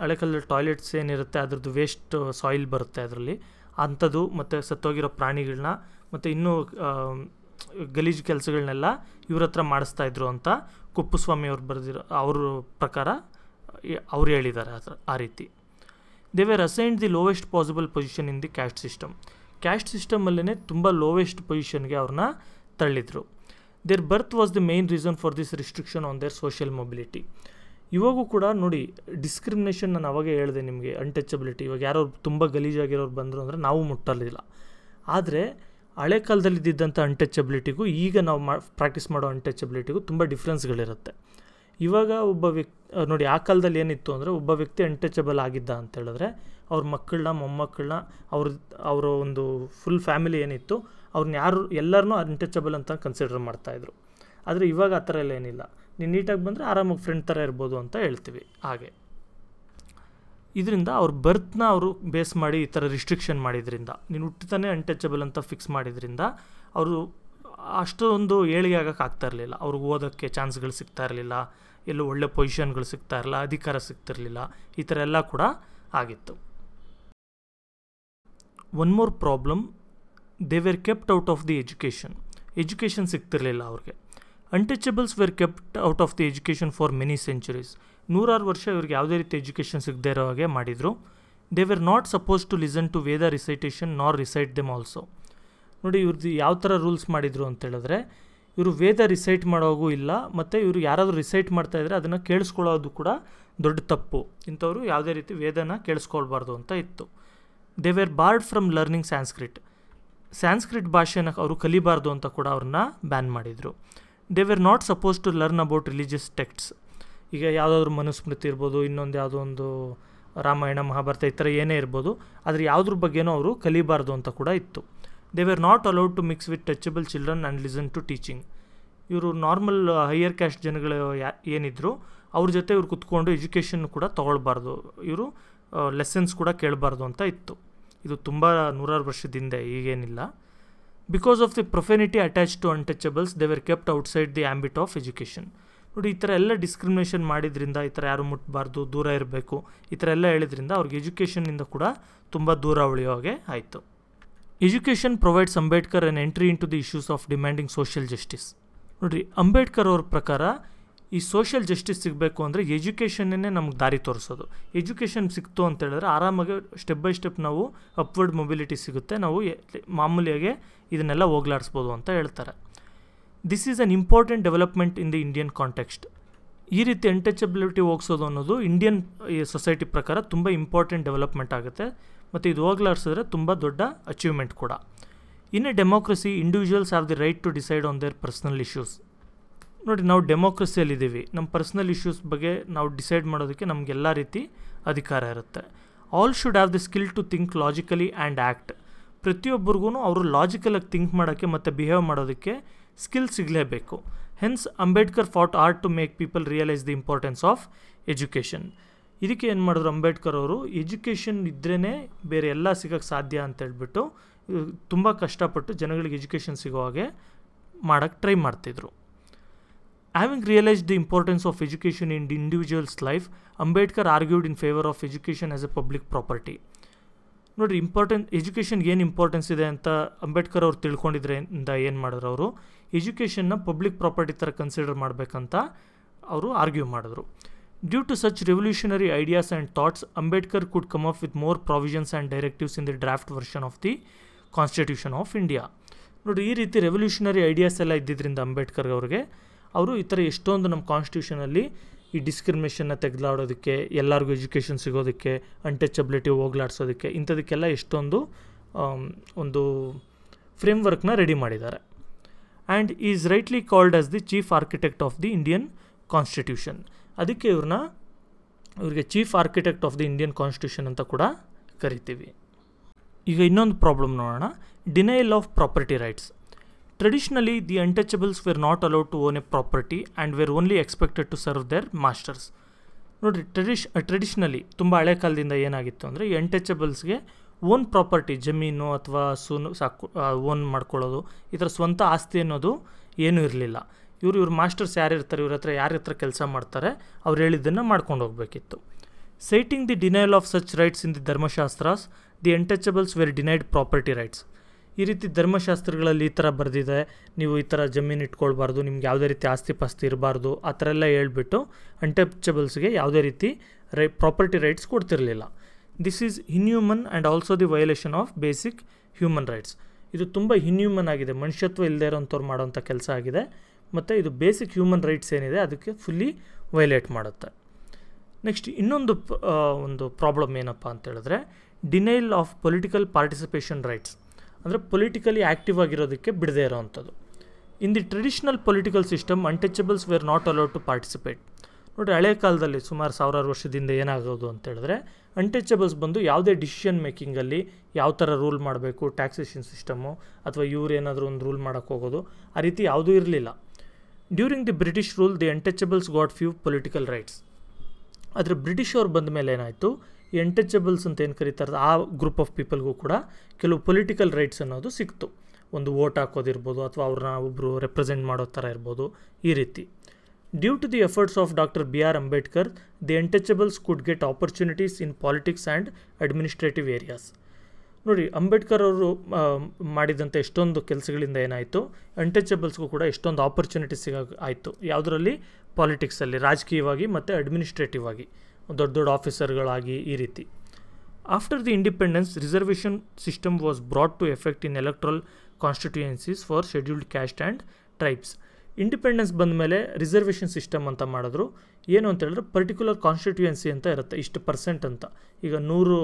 ಹಳೆ ಕಾಲದ ಟಾಯ್ಲೆಟ್ಸ್ ಏನಿರುತ್ತೆ ಅದ್ರದ್ದು ವೇಸ್ಟ್ ಸಾಯಿಲ್ ಬರುತ್ತೆ ಅದರಲ್ಲಿ ಅಂಥದ್ದು ಮತ್ತು ಸತ್ತೋಗಿರೋ ಪ್ರಾಣಿಗಳನ್ನ ಮತ್ತು ಇನ್ನೂ ಗಲೀಜು ಕೆಲಸಗಳನ್ನೆಲ್ಲ ಇವ್ರ ಹತ್ರ ಮಾಡಿಸ್ತಾ ಇದ್ರು ಅಂತ ಕುಪ್ಪುಸ್ವಾಮಿ ಅವ್ರು ಬರೆದಿರೋ ಅವ್ರ ಪ್ರಕಾರ ಅವ್ರು ಹೇಳಿದ್ದಾರೆ ಅದರ ಆ ರೀತಿ they were assigned the lowest possible position in the caste system caste ಸಿಸ್ಟಮಲ್ಲೇ ತುಂಬ ಲೋವೆಸ್ಟ್ ಪೊಸಿಷನ್ಗೆ ಅವ್ರನ್ನ ತಳ್ಳಿದ್ರು their birth was the main reason for this restriction on their social mobility ಇವಾಗೂ ಕೂಡ ನೋಡಿ ಡಿಸ್ಕ್ರಿಮಿನೇಷನ್ ನಾನು ಅವಾಗೇ ಹೇಳಿದೆ ನಿಮಗೆ ಅನ್ಟಚಬಿಲಿಟಿ ಇವಾಗ ಯಾರೋ ತುಂಬ ಗಲೀಜಾಗಿರೋರು ಬಂದರು ಅಂದರೆ ನಾವು ಮುಟ್ಟಲಿಲ್ಲ ಆದರೆ ಹಳೆ ಕಾಲದಲ್ಲಿ ಇದ್ದಿದ್ದಂಥ ಅನ್ಟಚಬಿಲಿಟಿಗೂ ಈಗ ನಾವು ಮಾ ಪ್ರಾಕ್ಟೀಸ್ ಮಾಡೋ ಅನ್ಟಚಬಿಲಿಟಿಗೂ ತುಂಬ ಡಿಫ್ರೆನ್ಸ್ಗಳಿರುತ್ತೆ ಇವಾಗ ಒಬ್ಬ ವ್ಯಕ್ತಿ ನೋಡಿ ಆ ಕಾಲದಲ್ಲಿ ಏನಿತ್ತು ಅಂದರೆ ಒಬ್ಬ ವ್ಯಕ್ತಿ ಅನ್ಟಚಬಲ್ ಆಗಿದ್ದ ಅಂತ ಹೇಳಿದ್ರೆ ಅವ್ರ ಮಕ್ಕಳನ್ನ ಮೊಮ್ಮಕ್ಕಳನ್ನ ಅವ್ರ ಅವರ ಒಂದು ಫುಲ್ ಫ್ಯಾಮಿಲಿ ಏನಿತ್ತು ಅವ್ರನ್ನ ಯಾರು ಎಲ್ಲರನ್ನೂ ಅನ್ಟಚಬಲ್ ಅಂತ ಕನ್ಸಿಡರ್ ಮಾಡ್ತಾಯಿದ್ರು ಆದರೆ ಇವಾಗ ಆ ಥರ ಎಲ್ಲ ಏನಿಲ್ಲ ನೀನು ನೀಟಾಗಿ ಬಂದರೆ ಆರಾಮಾಗಿ ಫ್ರೆಂಡ್ ಥರ ಇರ್ಬೋದು ಅಂತ ಹೇಳ್ತೀವಿ ಹಾಗೆ ಇದರಿಂದ ಅವ್ರ ಬರ್ತ್ನ ಅವರು ಬೇಸ್ ಮಾಡಿ ಈ ಥರ ರಿಸ್ಟ್ರಿಕ್ಷನ್ ಮಾಡಿದ್ರಿಂದ ನೀನು ಹುಟ್ಟಿತಾನೆ ಅನ್ಟಚಬಲ್ ಅಂತ ಫಿಕ್ಸ್ ಮಾಡಿದ್ರಿಂದ ಅವರು ಅಷ್ಟೊಂದು ಏಳಿಗೆ ಆಗೋಕೆ ಆಗ್ತಾ ಇರಲಿಲ್ಲ ಅವ್ರಿಗೆ ಓದೋಕ್ಕೆ ಚಾನ್ಸ್ಗಳು ಸಿಗ್ತಾ ಇರಲಿಲ್ಲ ಎಲ್ಲೂ ಒಳ್ಳೆ ಪೊಸಿಷನ್ಗಳು ಸಿಗ್ತಾ ಇರಲಿಲ್ಲ ಅಧಿಕಾರ ಸಿಗ್ತಿರಲಿಲ್ಲ ಈ ಥರ ಎಲ್ಲ ಕೂಡ ಆಗಿತ್ತು one more problem they were kept out of the education education ಸಿಗ್ತಿರಲಿಲ್ಲ ಅವ್ರಿಗೆ untouchables were kept out of the education for many centuries ನೂರಾರು ವರ್ಷ ಇವ್ರಿಗೆ ಯಾವುದೇ ರೀತಿ ಎಜುಕೇಷನ್ ಸಿಗದೆ ಇರೋ ಹಾಗೆ ಮಾಡಿದರು they were not suppose to listen to Veda recitation nor recite them also ನೋಡಿ ಇವ್ರದ್ದು ಯಾವ ಥರ ರೂಲ್ಸ್ ಮಾಡಿದರು ಅಂತೇಳಿದ್ರೆ ಇವರು ವೇದ ರಿಸೈಟ್ ಮಾಡೋವಾಗೂ ಇಲ್ಲ ಮತ್ತು ಇವರು ಯಾರಾದರೂ ರಿಸೈಟ್ ಮಾಡ್ತಾ ಇದ್ದರೆ ಅದನ್ನು ಕೇಳಿಸ್ಕೊಳ್ಳೋದು ಕೂಡ ದೊಡ್ಡ ತಪ್ಪು ಇಂಥವ್ರು ಯಾವುದೇ ರೀತಿ ವೇದನ ಕೇಳಿಸ್ಕೊಳ್ಬಾರ್ದು ಅಂತ ಇತ್ತು they were barred from learning Sanskrit Sanskrit ಭಾಷೆನ ಅವರು ಕಲಿಬಾರ್ದು ಅಂತ ಕೂಡ ಅವ್ರನ್ನ ಬ್ಯಾನ್ ಮಾಡಿದರು they were not suppose to learn about religious texts ಈಗ ಯಾವುದಾದ್ರೂ ಮನುಸ್ಮೃತಿ ಇರ್ಬೋದು ಇನ್ನೊಂದು ಯಾವುದೋ ಒಂದು ರಾಮಾಯಣ ಮಹಾಭಾರತ ಈ ಥರ ಏನೇ ಇರ್ಬೋದು ಆದರೆ ಯಾವುದ್ರ ಬಗ್ಗೆನೂ ಅವರು ಕಲಿಬಾರ್ದು ಅಂತ ಕೂಡ ಇತ್ತು they were not allowed to mix with touchable children and listen to teaching ಇವರು ನಾರ್ಮಲ್ ಹೈಯರ್ ಕ್ಯಾಸ್ಟ್ ಜನಗಳು ಯಾ ಏನಿದ್ರು ಅವ್ರ ಜೊತೆ ಇವ್ರು ಕುತ್ಕೊಂಡು ಎಜುಕೇಷನ್ ಕೂಡ ತೊಗೊಳ್ಬಾರ್ದು ಇವರು ಲೆಸನ್ಸ್ uh, ಕೂಡ ಕೇಳಬಾರ್ದು ಅಂತ ಇತ್ತು ಇದು ತುಂಬ ನೂರಾರು ವರ್ಷದಿಂದ ಈಗೇನಿಲ್ಲ because of the profanity attach to untouchables they were kept outside the ambit of education ನೋಡಿ ಈ ಥರ ಎಲ್ಲ ಡಿಸ್ಕ್ರಿಮಿನೇಷನ್ ಮಾಡಿದ್ರಿಂದ ಈ ಥರ ಯಾರು ಮುಟ್ಟಬಾರ್ದು ದೂರ ಇರಬೇಕು ಈ ಥರ ಎಲ್ಲ ಹೇಳಿದ್ರಿಂದ ಅವ್ರಿಗೆ ಎಜುಕೇಷನಿಂದ ಕೂಡ ತುಂಬ ದೂರ ಉಳಿಯೋ ಹಾಗೆ ಆಯಿತು education provides Ambedkar an entry into the issues of demanding social justice ನೋಡಿರಿ ಅಂಬೇಡ್ಕರ್ ಅವ್ರ ಪ್ರಕಾರ ಈ ಸೋಷಿಯಲ್ ಜಸ್ಟಿಸ್ ಸಿಗಬೇಕು ಅಂದರೆ ಎಜುಕೇಷನ್ನೇ ನಮ್ಗೆ ದಾರಿ ತೋರಿಸೋದು ಎಜುಕೇಷನ್ ಸಿಕ್ತು ಅಂತ ಹೇಳಿದ್ರೆ ಆರಾಮಾಗಿ ಸ್ಟೆಪ್ ಬೈ ಸ್ಟೆಪ್ ನಾವು ಅಪ್ವರ್ಡ್ ಮೊಬಿಲಿಟಿ ಸಿಗುತ್ತೆ ನಾವು ಮಾಮೂಲಿಯಾಗೆ ಇದನ್ನೆಲ್ಲ ಹೋಗ್ಲಾಡಿಸ್ಬೋದು ಅಂತ ಹೇಳ್ತಾರೆ this is an important development in the Indian context ಈ ರೀತಿ ಅನ್ಟಚಬಿಲಿಟಿ ಹೋಗ್ಸೋದು ಅನ್ನೋದು ಇಂಡಿಯನ್ ಸೊಸೈಟಿ ಪ್ರಕಾರ ತುಂಬ ಇಂಪಾರ್ಟೆಂಟ್ ಡೆವಲಪ್ಮೆಂಟ್ ಆಗುತ್ತೆ ಮತ್ತು ಇದು ಹೋಗ್ಲಾಡ್ಸಿದ್ರೆ ತುಂಬ ದೊಡ್ಡ ಅಚೀವ್ಮೆಂಟ್ ಕೂಡ in a democracy individuals have the right to decide on their personal issues ನೋಡಿ ನಾವು ಡೆಮೋಕ್ರಸಿಯಲ್ಲಿದ್ದೀವಿ ನಮ್ಮ ಪರ್ಸ್ನಲ್ ಇಶ್ಯೂಸ್ ಬಗ್ಗೆ ನಾವು ಡಿಸೈಡ್ ಮಾಡೋದಕ್ಕೆ ನಮಗೆಲ್ಲ ರೀತಿ ಅಧಿಕಾರ ಇರುತ್ತೆ all should have the skill to think logically and act ಪ್ರತಿಯೊಬ್ಬರಿಗೂ ಅವರು ಲಾಜಿಕಲಾಗಿ ಥಿಂಕ್ ಮಾಡೋಕ್ಕೆ ಮತ್ತು ಬಿಹೇವ್ ಮಾಡೋದಕ್ಕೆ ಸ್ಕಿಲ್ ಸಿಗಲೇಬೇಕು hence Ambedkar fought hard to make people realise the importance of education ಇದಕ್ಕೆ ಏನು ಮಾಡಿದ್ರು ಅಂಬೇಡ್ಕರ್ ಅವರು ಎಜುಕೇಷನ್ ಇದ್ರೇ ಬೇರೆ ಎಲ್ಲ ಸಿಗೋಕ್ಕೆ ಸಾಧ್ಯ ಅಂತ ಹೇಳ್ಬಿಟ್ಟು ತುಂಬ ಕಷ್ಟಪಟ್ಟು ಜನಗಳಿಗೆ ಎಜುಕೇಷನ್ ಸಿಗೋ ಹಾಗೆ ಮಾಡೋಕ್ಕೆ ಟ್ರೈ ಮಾಡ್ತಿದ್ರು Having realized the importance of education in the individual's life, Ambedkar argued in favor of education as a public property. ನೋಡಿರಿ ಇಂಪಾರ್ಟೆಂಟ್ ಎಜುಕೇಷನ್ಗೆ ಏನು ಇಂಪಾರ್ಟೆನ್ಸ್ ಇದೆ ಅಂತ ಅಂಬೇಡ್ಕರ್ ಅವ್ರು ತಿಳ್ಕೊಂಡಿದ್ರೆ ಇಂದ ಏನು ಮಾಡಿದ್ರು ಅವರು ಎಜುಕೇಷನ್ನ ಪಬ್ಲಿಕ್ ಪ್ರಾಪರ್ಟಿ ಥರ ಕನ್ಸಿಡರ್ ಮಾಡಬೇಕಂತ ಅವರು ಆರ್ಗ್ಯೂ ಮಾಡಿದ್ರು due to such revolutionary ideas and thoughts Ambedkar could come up with more provisions and directives in the draft version of the constitution of India ನೋಡಿ ಈ ರೀತಿ ರೆವಲ್ಯೂಷನರಿ ಐಡಿಯಾಸ್ ಎಲ್ಲ ಇದ್ದಿದ್ದರಿಂದ ಅಂಬೇಡ್ಕರ್ ಅವ್ರಿಗೆ ಅವರು ಈ ಥರ ಎಷ್ಟೊಂದು ನಮ್ಮ ಕಾನ್ಸ್ಟಿಟ್ಯೂಷನಲ್ಲಿ ಈ ಡಿಸ್ಕ್ರಿಮಿನೇಷನ್ನ ತೆಗೆದಾಡೋದಕ್ಕೆ ಎಲ್ಲರಿಗೂ ಎಜುಕೇಷನ್ ಸಿಗೋದಕ್ಕೆ ಅನ್ಟಚಬಿಲಿಟಿ ಹೋಗ್ಲಾಡ್ಸೋದಕ್ಕೆ ಇಂಥದಕ್ಕೆಲ್ಲ ಎಷ್ಟೊಂದು ಒಂದು ಫ್ರೇಮ್ ರೆಡಿ ಮಾಡಿದ್ದಾರೆ and is rightly called as the chief architect of the Indian constitution ಅದಕ್ಕೆ ಇವ್ರನ್ನ ಇವರಿಗೆ chief architect of the Indian constitution ಅಂತ ಕೂಡ ಕರಿತೀವಿ ಈಗ ಇನ್ನೊಂದು ಪ್ರಾಬ್ಲಮ್ ನೋಡೋಣ denial of property rights traditionally the untouchables were not allowed to own a property and were only expected to serve their masters ನೋಡಿರಿ ಟ್ರೆಡಿಷ್ ಟ್ರೆಡಿಷ್ನಲಿ ತುಂಬ ಹಳೆ ಕಾಲದಿಂದ ಏನಾಗಿತ್ತು ಅಂದರೆ ಈ ಅನ್ಟಚಬಲ್ಸ್ಗೆ ಓನ್ ಪ್ರಾಪರ್ಟಿ ಜಮೀನು ಅಥವಾ ಸೂನು ಸಾಕು ಓನ್ ಮಾಡ್ಕೊಳ್ಳೋದು ಈ ಥರ ಸ್ವಂತ ಆಸ್ತಿ ಅನ್ನೋದು ಏನೂ ಇರಲಿಲ್ಲ ಇವರು ಇವ್ರ ಮಾಸ್ಟರ್ಸ್ ಯಾರಿರ್ತಾರೆ ಇವ್ರ ಹತ್ರ ಯಾರ ಹತ್ರ ಕೆಲಸ ಮಾಡ್ತಾರೆ ಅವ್ರು ಹೇಳಿದ್ದನ್ನು ಮಾಡ್ಕೊಂಡು ಹೋಗಬೇಕಿತ್ತು citing the denial of such rights in the Dharmashastras the untouchables were denied property rights ಈ ರೀತಿ ಧರ್ಮಶಾಸ್ತ್ರಗಳಲ್ಲಿ ಈ ಥರ ಬರೆದಿದೆ ನೀವು ಈ ಥರ ಜಮೀನು ಇಟ್ಕೊಳ್ಬಾರ್ದು ನಿಮ್ಗೆ ಯಾವುದೇ ರೀತಿ ಆಸ್ತಿ ಪಾಸ್ತಿ ಇರಬಾರ್ದು ಆ ಥರ ಎಲ್ಲ ಹೇಳ್ಬಿಟ್ಟು ಅಂಟಚಬಲ್ಸ್ಗೆ ಯಾವುದೇ ರೀತಿ ರೈ ಪ್ರಾಪರ್ಟಿ ರೈಟ್ಸ್ ಕೊಡ್ತಿರಲಿಲ್ಲ this is inhuman and also the violation of basic human rights ಇದು ತುಂಬ ಇನ್ಹ್ಯೂಮನ್ ಆಗಿದೆ ಮನುಷ್ಯತ್ವ ಇಲ್ಲದೇ ಇರೋಂಥವ್ರು ಮಾಡೋಂಥ ಕೆಲಸ ಆಗಿದೆ ಮತ್ತು ಇದು ಬೇಸಿಕ್ ಹ್ಯೂಮನ್ ರೈಟ್ಸ್ ಏನಿದೆ ಅದಕ್ಕೆ ಫುಲ್ಲಿ ವೈಲೇಟ್ ಮಾಡುತ್ತೆ ನೆಕ್ಸ್ಟ್ ಇನ್ನೊಂದು ಒಂದು ಪ್ರಾಬ್ಲಮ್ ಏನಪ್ಪ ಅಂತೇಳಿದ್ರೆ denial of political participation rights ಅಂದರೆ ಪೊಲಿಟಿಕಲಿ ಆ್ಯಕ್ಟಿವ್ ಆಗಿರೋದಕ್ಕೆ ಬಿಡದೇ ಇರೋವಂಥದ್ದು in the traditional political system untouchables were not allowed to participate ನೋಡಿ ಹಳೆ ಕಾಲದಲ್ಲಿ ಸುಮಾರು ಸಾವಿರಾರು ವರ್ಷದಿಂದ ಏನಾಗೋದು ಅಂತ ಹೇಳಿದ್ರೆ ಅನ್ಟಚಬಲ್ಸ್ ಬಂದು ಯಾವುದೇ ಡಿಸಿಷನ್ ಮೇಕಿಂಗಲ್ಲಿ ಯಾವ ಥರ ರೂಲ್ ಮಾಡಬೇಕು ಟ್ಯಾಕ್ಸೇಷನ್ ಸಿಸ್ಟಮು ಅಥವಾ ಇವ್ರು ಏನಾದರೂ ಒಂದು ರೂಲ್ ಮಾಡೋಕ್ಕೆ ಹೋಗೋದು ಆ ರೀತಿ ಯಾವುದೂ ಇರಲಿಲ್ಲ during the British rule the untouchables got few political rights ಆದರೆ ಬ್ರಿಟಿಷ್ ಬಂದ ಮೇಲೆ ಏನಾಯಿತು ಎಂಟಚಬಲ್ಸ್ ಅಂತ ಏನು ಕರೀತಾರೆ ಆ ಗ್ರೂಪ್ ಆಫ್ ಪೀಪಲ್ಗೂ ಕೂಡ ಕೆಲವು ಪೊಲಿಟಿಕಲ್ ರೈಟ್ಸ್ ಅನ್ನೋದು ಸಿಕ್ತು ಒಂದು ವೋಟ್ ಹಾಕೋದಿರ್ಬೋದು ಅಥವಾ ಅವ್ರನ್ನ ಒಬ್ಬರು ರೆಪ್ರೆಸೆಂಟ್ ಮಾಡೋ ಥರ ಇರ್ಬೋದು ಈ ರೀತಿ due to the efforts of doctor B R Ambedkar the untouchables could get opportunities in politics and administrative areas ನೋಡಿ ಅಂಬೇಡ್ಕರ್ ಅವರು ಮಾಡಿದಂಥ ಎಷ್ಟೊಂದು ಕೆಲಸಗಳಿಂದ ಏನಾಯಿತು ಅಂಟಚಬಲ್ಸ್ಗೂ ಕೂಡ ಎಷ್ಟೊಂದು ಆಪರ್ಚುನಿಟೀಸ್ ಆಯಿತು ಯಾವುದರಲ್ಲಿ ಪಾಲಿಟಿಕ್ಸಲ್ಲಿ ರಾಜಕೀಯವಾಗಿ ಮತ್ತು ಅಡ್ಮಿನಿಸ್ಟ್ರೇಟಿವ್ ಆಗಿ ದೊಡ್ಡ ದೊಡ್ಡ ಆಫೀಸರ್ಗಳಾಗಿ ಈ ರೀತಿ after the independence reservation system was brought to effect in electoral constituencies for scheduled caste and tribes independence ಬಂದ ಮೇಲೆ ರಿಸರ್ವೇಷನ್ ಸಿಸ್ಟಮ್ ಅಂತ ಮಾಡಿದ್ರು ಏನು ಅಂತ ಹೇಳಿದ್ರೆ ಪರ್ಟಿಕ್ಯುಲರ್ ಕಾನ್ಸ್ಟಿಟ್ಯೂಯೆನ್ಸಿ ಅಂತ ಇರುತ್ತೆ ಇಷ್ಟು ಪರ್ಸೆಂಟ್ ಅಂತ ಈಗ ನೂರು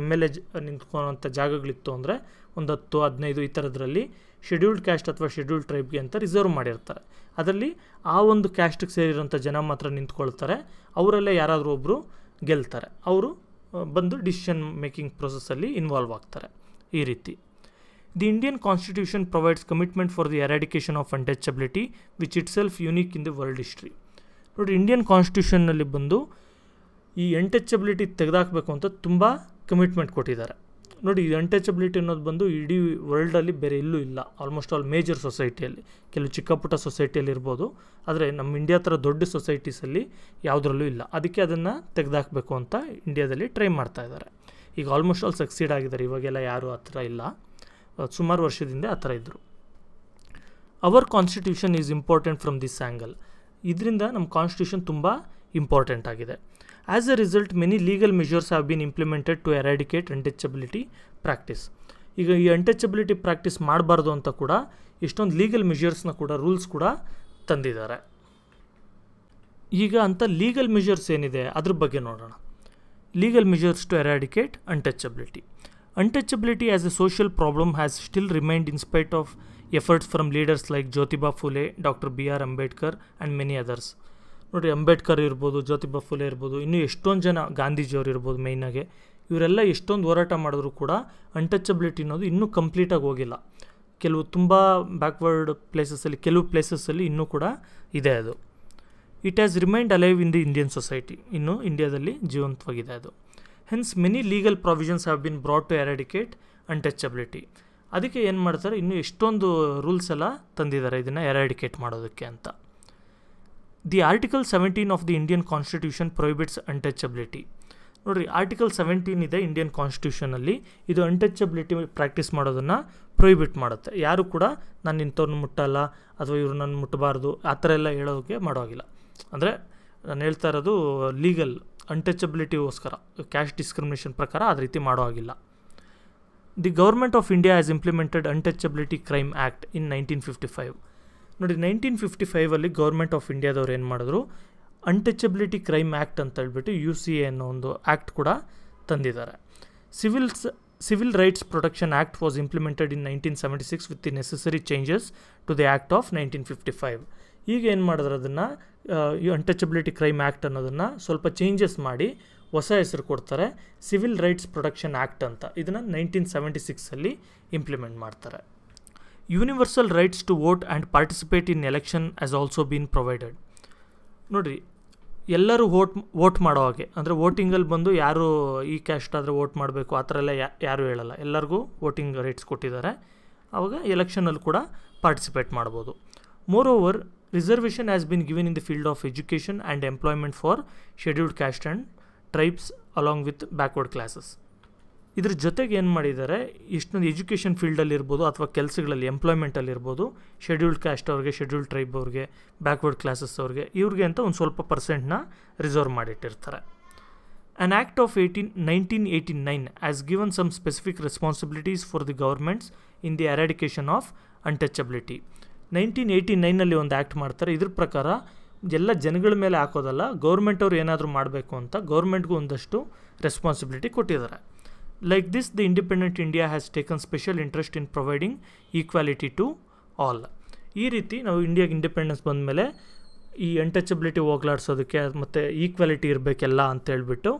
ಎಮ್ ಎಲ್ ಎ ನಿಂತ್ಕೊಳ್ಳೋಂಥ ಜಾಗಗಳಿತ್ತು ಅಂದರೆ ಒಂದು ಹತ್ತು ಹದಿನೈದು ಈ ಥರದ್ರಲ್ಲಿ ಶೆಡ್ಯೂಲ್ಡ್ ಕ್ಯಾಸ್ಟ್ ಅಥವಾ ಶೆಡ್ಯೂಲ್ಡ್ ಟ್ರೈಬ್ಗೆ ಅಂತ ರಿಸರ್ವ್ ಮಾಡಿರ್ತಾರೆ ಅದರಲ್ಲಿ ಆ ಒಂದು ಕ್ಯಾಸ್ಟಿಗೆ ಸೇರಿರೋಂಥ ಜನ ಮಾತ್ರ ನಿಂತ್ಕೊಳ್ತಾರೆ ಅವರಲ್ಲೇ ಯಾರಾದರೂ ಒಬ್ಬರು ಗೆಲ್ತಾರೆ ಅವರು ಬಂದು ಡಿಸಿಷನ್ ಮೇಕಿಂಗ್ ಪ್ರೊಸೆಸ್ಸಲ್ಲಿ ಇನ್ವಾಲ್ವ್ ಆಗ್ತಾರೆ ಈ ರೀತಿ the Indian constitution provides commitment for the eradication of untouchability which itself unique in the world history ನೋಡಿ ಇಂಡಿಯನ್ ಕಾನ್ಸ್ಟಿಟ್ಯೂಷನ್ನಲ್ಲಿ ಬಂದು ಈ ಅನ್ಟಚಬಿಲಿಟಿ ತೆಗೆದಾಕಬೇಕು ಅಂತ ತುಂಬ ಕಮಿಟ್ಮೆಂಟ್ ಕೊಟ್ಟಿದ್ದಾರೆ ನೋಡಿ ಈ ಅನ್ಟಚಬಿಲಿಟಿ ಅನ್ನೋದು ಬಂದು ಇಡೀ ವರ್ಲ್ಡಲ್ಲಿ ಬೇರೆ ಎಲ್ಲೂ ಇಲ್ಲ ಆಲ್ಮೋಸ್ಟ್ ಆಲ್ ಮೇಜರ್ ಸೊಸೈಟಿಯಲ್ಲಿ ಕೆಲವು ಚಿಕ್ಕಪುಟ್ಟ ಸೊಸೈಟಿಯಲ್ಲಿ ಇರ್ಬೋದು ಆದರೆ ನಮ್ಮ ಇಂಡಿಯಾ ಥರ ದೊಡ್ಡ ಸೊಸೈಟೀಸಲ್ಲಿ ಯಾವುದರಲ್ಲೂ ಇಲ್ಲ ಅದಕ್ಕೆ ಅದನ್ನು ತೆಗೆದಾಕಬೇಕು ಅಂತ ಇಂಡಿಯಾದಲ್ಲಿ ಟ್ರೈ ಮಾಡ್ತಾ ಇದ್ದಾರೆ ಈಗ ಆಲ್ಮೋಸ್ಟ್ ಆಲ್ ಸಕ್ಸೀಡ್ ಆಗಿದ್ದಾರೆ ಇವಾಗೆಲ್ಲ ಯಾರೂ ಆ ಥರ ಇಲ್ಲ ಸುಮಾರು ವರ್ಷದಿಂದ ಆ ಥರ ಇದ್ದರು our constitution is important from this angle ಇದರಿಂದ ನಮ್ಮ ಕಾನ್ಸ್ಟಿಟ್ಯೂಷನ್ ತುಂಬ ಇಂಪಾರ್ಟೆಂಟ್ ಆಗಿದೆ As a result, many legal measures have been implemented to eradicate untouchability practice ಈಗ ಈ ಅನ್ಟಚಬಿಲಿಟಿ ಪ್ರಾಕ್ಟೀಸ್ ಮಾಡಬಾರ್ದು ಅಂತ ಕೂಡ ಇಷ್ಟೊಂದು ಲೀಗಲ್ ಮೆಷರ್ಸ್ನ ಕೂಡ ರೂಲ್ಸ್ ಕೂಡ ತಂದಿದ್ದಾರೆ ಈಗ ಅಂತ ಲೀಗಲ್ ಮೆಷರ್ಸ್ ಏನಿದೆ ಅದ್ರ ಬಗ್ಗೆ ನೋಡೋಣ legal measures to eradicate untouchability untouchability as a social problem has still remained in spite of efforts from leaders like Jyotiba Phule doctor B R Ambedkar and many others ನೋಡಿ ಅಂಬೇಡ್ಕರ್ ಇರ್ಬೋದು ಜ್ಯೋತಿಬಾ ಫುಲೆ ಇರ್ಬೋದು ಇನ್ನೂ ಎಷ್ಟೊಂದು ಜನ ಗಾಂಧೀಜಿಯವರು ಇರ್ಬೋದು ಮೈನಾಗೆ ಇವರೆಲ್ಲ ಎಷ್ಟೊಂದು ಹೋರಾಟ ಮಾಡಿದ್ರು ಕೂಡ ಅನ್ಟಚಬಿಲಿಟಿ ಅನ್ನೋದು ಇನ್ನೂ ಕಂಪ್ಲೀಟಾಗಿ ಹೋಗಿಲ್ಲ ಕೆಲವು ತುಂಬ ಬ್ಯಾಕ್ವರ್ಡ್ ಪ್ಲೇಸಸ್ಸಲ್ಲಿ ಕೆಲವು ಪ್ಲೇಸಸ್ಸಲ್ಲಿ ಇನ್ನೂ ಕೂಡ ಇದೆ ಅದು it has remained alive in the Indian society ಇನ್ನು ಇಂಡಿಯಾದಲ್ಲಿ ಜೀವಂತವಾಗಿದೆ ಅದು hence many legal provisions have been brought to eradicate untouchability ಅದಕ್ಕೆ ಏನು ಮಾಡ್ತಾರೆ ಇನ್ನೂ ಎಷ್ಟೊಂದು ರೂಲ್ಸ್ ಎಲ್ಲ ತಂದಿದ್ದಾರೆ ಇದನ್ನು ಎರಾಡಿಕೇಟ್ ಮಾಡೋದಕ್ಕೆ ಅಂತ the article seventeen of the Indian constitution prohibits untouchability ನೋಡಿರಿ ಆರ್ಟಿಕಲ್ ಸೆವೆಂಟೀನ್ ಇದೆ ಇಂಡಿಯನ್ ಕಾನ್ಸ್ಟಿಟ್ಯೂಷನಲ್ಲಿ ಇದು ಅನ್ಟಚಬಿಲಿಟಿ ಪ್ರಾಕ್ಟೀಸ್ ಮಾಡೋದನ್ನು ಪ್ರೊಹಿಬಿಟ್ ಮಾಡುತ್ತೆ ಯಾರು ಕೂಡ ನಾನು ನಿಂತವ್ರನ್ನ ಮುಟ್ಟಲ್ಲ ಅಥವಾ ಇವರು ನನ್ನ ಮುಟ್ಟಬಾರ್ದು ಆ ಥರ ಎಲ್ಲ ಹೇಳೋಕ್ಕೆ ಮಾಡೋಗಿಲ್ಲ ಅಂದರೆ ನಾನು ಹೇಳ್ತಾ ಇರೋದು ಲೀಗಲ್ ಅನ್ಟಚಬಿಲಿಟಿಗೋಸ್ಕರ ಕ್ಯಾಶ್ ಡಿಸ್ಕ್ರಿಮಿನೇಷನ್ ಪ್ರಕಾರ ಆ ರೀತಿ ಮಾಡೋ ಆಗಿಲ್ಲ the government of India has implemented untouchability crime act in nineteen fifty five ನೋಡಿ ನೈನ್ಟೀನ್ ಫಿಫ್ಟಿ ಫೈವಲ್ಲಿ ಗೌರ್ಮೆಂಟ್ ಆಫ್ ಇಂಡಿಯಾದವ್ರು ಏನು ಮಾಡಿದ್ರು ಅನ್ಟಚಬಿಲಿಟಿ ಕ್ರೈಮ್ ಆ್ಯಕ್ಟ್ ಅಂತ ಹೇಳ್ಬಿಟ್ಟು ಯು ಸಿ ಎ ಅನ್ನೋ ಒಂದು ಆ್ಯಕ್ಟ್ ಕೂಡ ತಂದಿದ್ದಾರೆ civils civil rights protection act was implemented in nineteen seventy six with the necessary changes to the act of nineteen fifty five ಈಗ ಏನು ಮಾಡಿದ್ರೆ ಅದನ್ನು ಅನ್ಟಚಬಿಲಿಟಿ ಕ್ರೈಮ್ ಆ್ಯಕ್ಟ್ ಅನ್ನೋದನ್ನು ಸ್ವಲ್ಪ ಚೇಂಜಸ್ ಮಾಡಿ ಹೊಸ ಹೆಸರು ಕೊಡ್ತಾರೆ ಸಿವಿಲ್ ರೈಟ್ಸ್ ಪ್ರೊಟೆಕ್ಷನ್ ಆ್ಯಕ್ಟ್ ಅಂತ ಇದನ್ನು ನೈನ್ಟೀನ್ ಸೆವೆಂಟಿ ಸಿಕ್ಸಲ್ಲಿ ಇಂಪ್ಲಿಮೆಂಟ್ ಮಾಡ್ತಾರೆ universal rights to vote and participate in election has also been provided ನೋಡಿರಿ ಎಲ್ಲರೂ ವೋಟ್ ವೋಟ್ ಮಾಡೋ ಹಾಗೆ ಅಂದರೆ ವೋಟಿಂಗಲ್ಲಿ ಬಂದು ಯಾರು ಈ ಕ್ಯಾಸ್ಟ್ ಆದರೆ ವೋಟ್ ಮಾಡಬೇಕು ಆ ಥರ ಎಲ್ಲ ಯಾರೂ ಹೇಳಲ್ಲ ಎಲ್ಲರಿಗೂ ವೋಟಿಂಗ್ ರೈಟ್ಸ್ ಕೊಟ್ಟಿದ್ದಾರೆ ಆವಾಗ ಎಲೆಕ್ಷನಲ್ಲಿ ಕೂಡ ಪಾರ್ಟಿಸಿಪೇಟ್ ಮಾಡ್ಬೋದು moreover reservation has been given in the field of education and employment for scheduled caste and tribes along with backward classes ಇದ್ರ ಜೊತೆಗೆ ಏನು ಮಾಡಿದ್ದಾರೆ ಇಷ್ಟೊಂದು ಎಜುಕೇಷನ್ ಫೀಲ್ಡಲ್ಲಿರ್ಬೋದು ಅಥವಾ ಕೆಲಸಗಳಲ್ಲಿ ಇರ್ಬೋದು ಶೆಡ್ಯೂಲ್ಡ್ ಕ್ಯಾಸ್ಟ್ ಅವ್ರಿಗೆ ಶೆಡ್ಯೂಲ್ಡ್ ಟ್ರೈಬ್ ಅವ್ರಿಗೆ ಬ್ಯಾಕ್ವರ್ಡ್ ಕ್ಲಾಸಸ್ ಅವ್ರಿಗೆ ಇವ್ರಿಗೆ ಅಂತ ಒಂದು ಸ್ವಲ್ಪ ಪರ್ಸೆಂಟ್ನ ರಿಸರ್ವ್ ಮಾಡಿಟ್ಟಿರ್ತಾರೆ act of eighteen nineteen eighty nine has given some specific responsibilities for the governments in the eradication of untouchability nineteen eighty ನೈನಲ್ಲಿ ಒಂದು ಆ್ಯಕ್ಟ್ ಮಾಡ್ತಾರೆ ಇದ್ರ ಪ್ರಕಾರ ಎಲ್ಲ ಜನಗಳ ಮೇಲೆ ಹಾಕೋದಲ್ಲ ಗೌರ್ಮೆಂಟ್ ಅವ್ರು ಏನಾದರೂ ಮಾಡಬೇಕು ಅಂತ ಗೌರ್ಮೆಂಟ್ಗೂ ಒಂದಷ್ಟು ರೆಸ್ಪಾನ್ಸಿಬಿಲಿಟಿ ಕೊಟ್ಟಿದ್ದಾರೆ like this the independent India has taken special interest in providing equality to all ಈ ರೀತಿ ನಾವು ಇಂಡಿಯಾಗೆ ಇಂಡಿಪೆಂಡೆನ್ಸ್ ಬಂದ ಮೇಲೆ ಈ ಅನ್ಟಚಬಿಲಿಟಿ ಹೋಗ್ಲಾಡ್ಸೋದಕ್ಕೆ ಮತ್ತು ಈಕ್ವಾಲಿಟಿ ಇರಬೇಕೆಲ್ಲ ಅಂತ ಹೇಳಿಬಿಟ್ಟು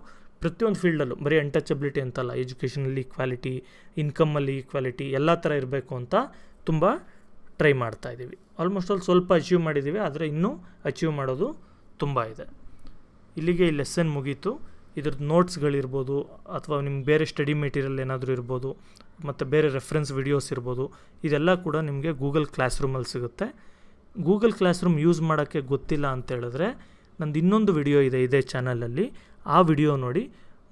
ಪ್ರತಿಯೊಂದು ಫೀಲ್ಡಲ್ಲೂ ಬರೀ ಅನ್ಟಚಬಿಲಿಟಿ ಅಂತಲ್ಲ ಎಜುಕೇಷನಲ್ಲಿ ಈಕ್ವಾಲಿಟಿ ಇನ್ಕಮಲ್ಲಿ ಈಕ್ವಾಲಿಟಿ ಎಲ್ಲ ಥರ ಇರಬೇಕು ಅಂತ ತುಂಬ ಟ್ರೈ ಮಾಡ್ತಾ ಇದ್ದೀವಿ ಆಲ್ಮೋಸ್ಟ್ ಅಲ್ಲಿ ಸ್ವಲ್ಪ ಅಚೀವ್ ಮಾಡಿದ್ದೀವಿ ಆದರೆ ಇನ್ನೂ ಅಚೀವ್ ಮಾಡೋದು ತುಂಬ ಇದೆ ಇಲ್ಲಿಗೆ ಈ ಲೆಸನ್ ಮುಗೀತು ಇದ್ರದ್ದು ನೋಟ್ಸ್ಗಳಿರ್ಬೋದು ಅಥವಾ ನಿಮ್ಗೆ ಬೇರೆ ಸ್ಟಡಿ ಮೆಟೀರಿಯಲ್ ಏನಾದರೂ ಇರ್ಬೋದು ಮತ್ತು ಬೇರೆ ರೆಫರೆನ್ಸ್ ವಿಡಿಯೋಸ್ ಇರ್ಬೋದು ಇದೆಲ್ಲ ಕೂಡ ನಿಮಗೆ ಗೂಗಲ್ ಕ್ಲಾಸ್ ರೂಮಲ್ಲಿ ಸಿಗುತ್ತೆ ಗೂಗಲ್ ಕ್ಲಾಸ್ ರೂಮ್ ಯೂಸ್ ಮಾಡೋಕ್ಕೆ ಗೊತ್ತಿಲ್ಲ ಅಂತ ಹೇಳಿದ್ರೆ ನಂದು ಇನ್ನೊಂದು ವಿಡಿಯೋ ಇದೆ ಇದೇ ಚಾನಲಲ್ಲಿ ಆ ವಿಡಿಯೋ ನೋಡಿ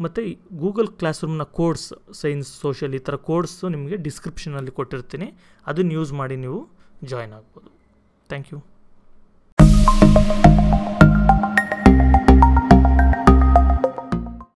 ಮತ್ತು ಗೂಗಲ್ ಕ್ಲಾಸ್ ರೂಮ್ನ ಕೋರ್ಸ್ ಸೈನ್ಸ್ ಸೋಷಿಯಲ್ ಈ ಥರ ಕೋರ್ಸು ನಿಮಗೆ ಡಿಸ್ಕ್ರಿಪ್ಷನಲ್ಲಿ ಕೊಟ್ಟಿರ್ತೀನಿ ಅದನ್ನು ಯೂಸ್ ಮಾಡಿ ನೀವು ಜಾಯ್ನ್ ಆಗ್ಬೋದು ಥ್ಯಾಂಕ್ ಯು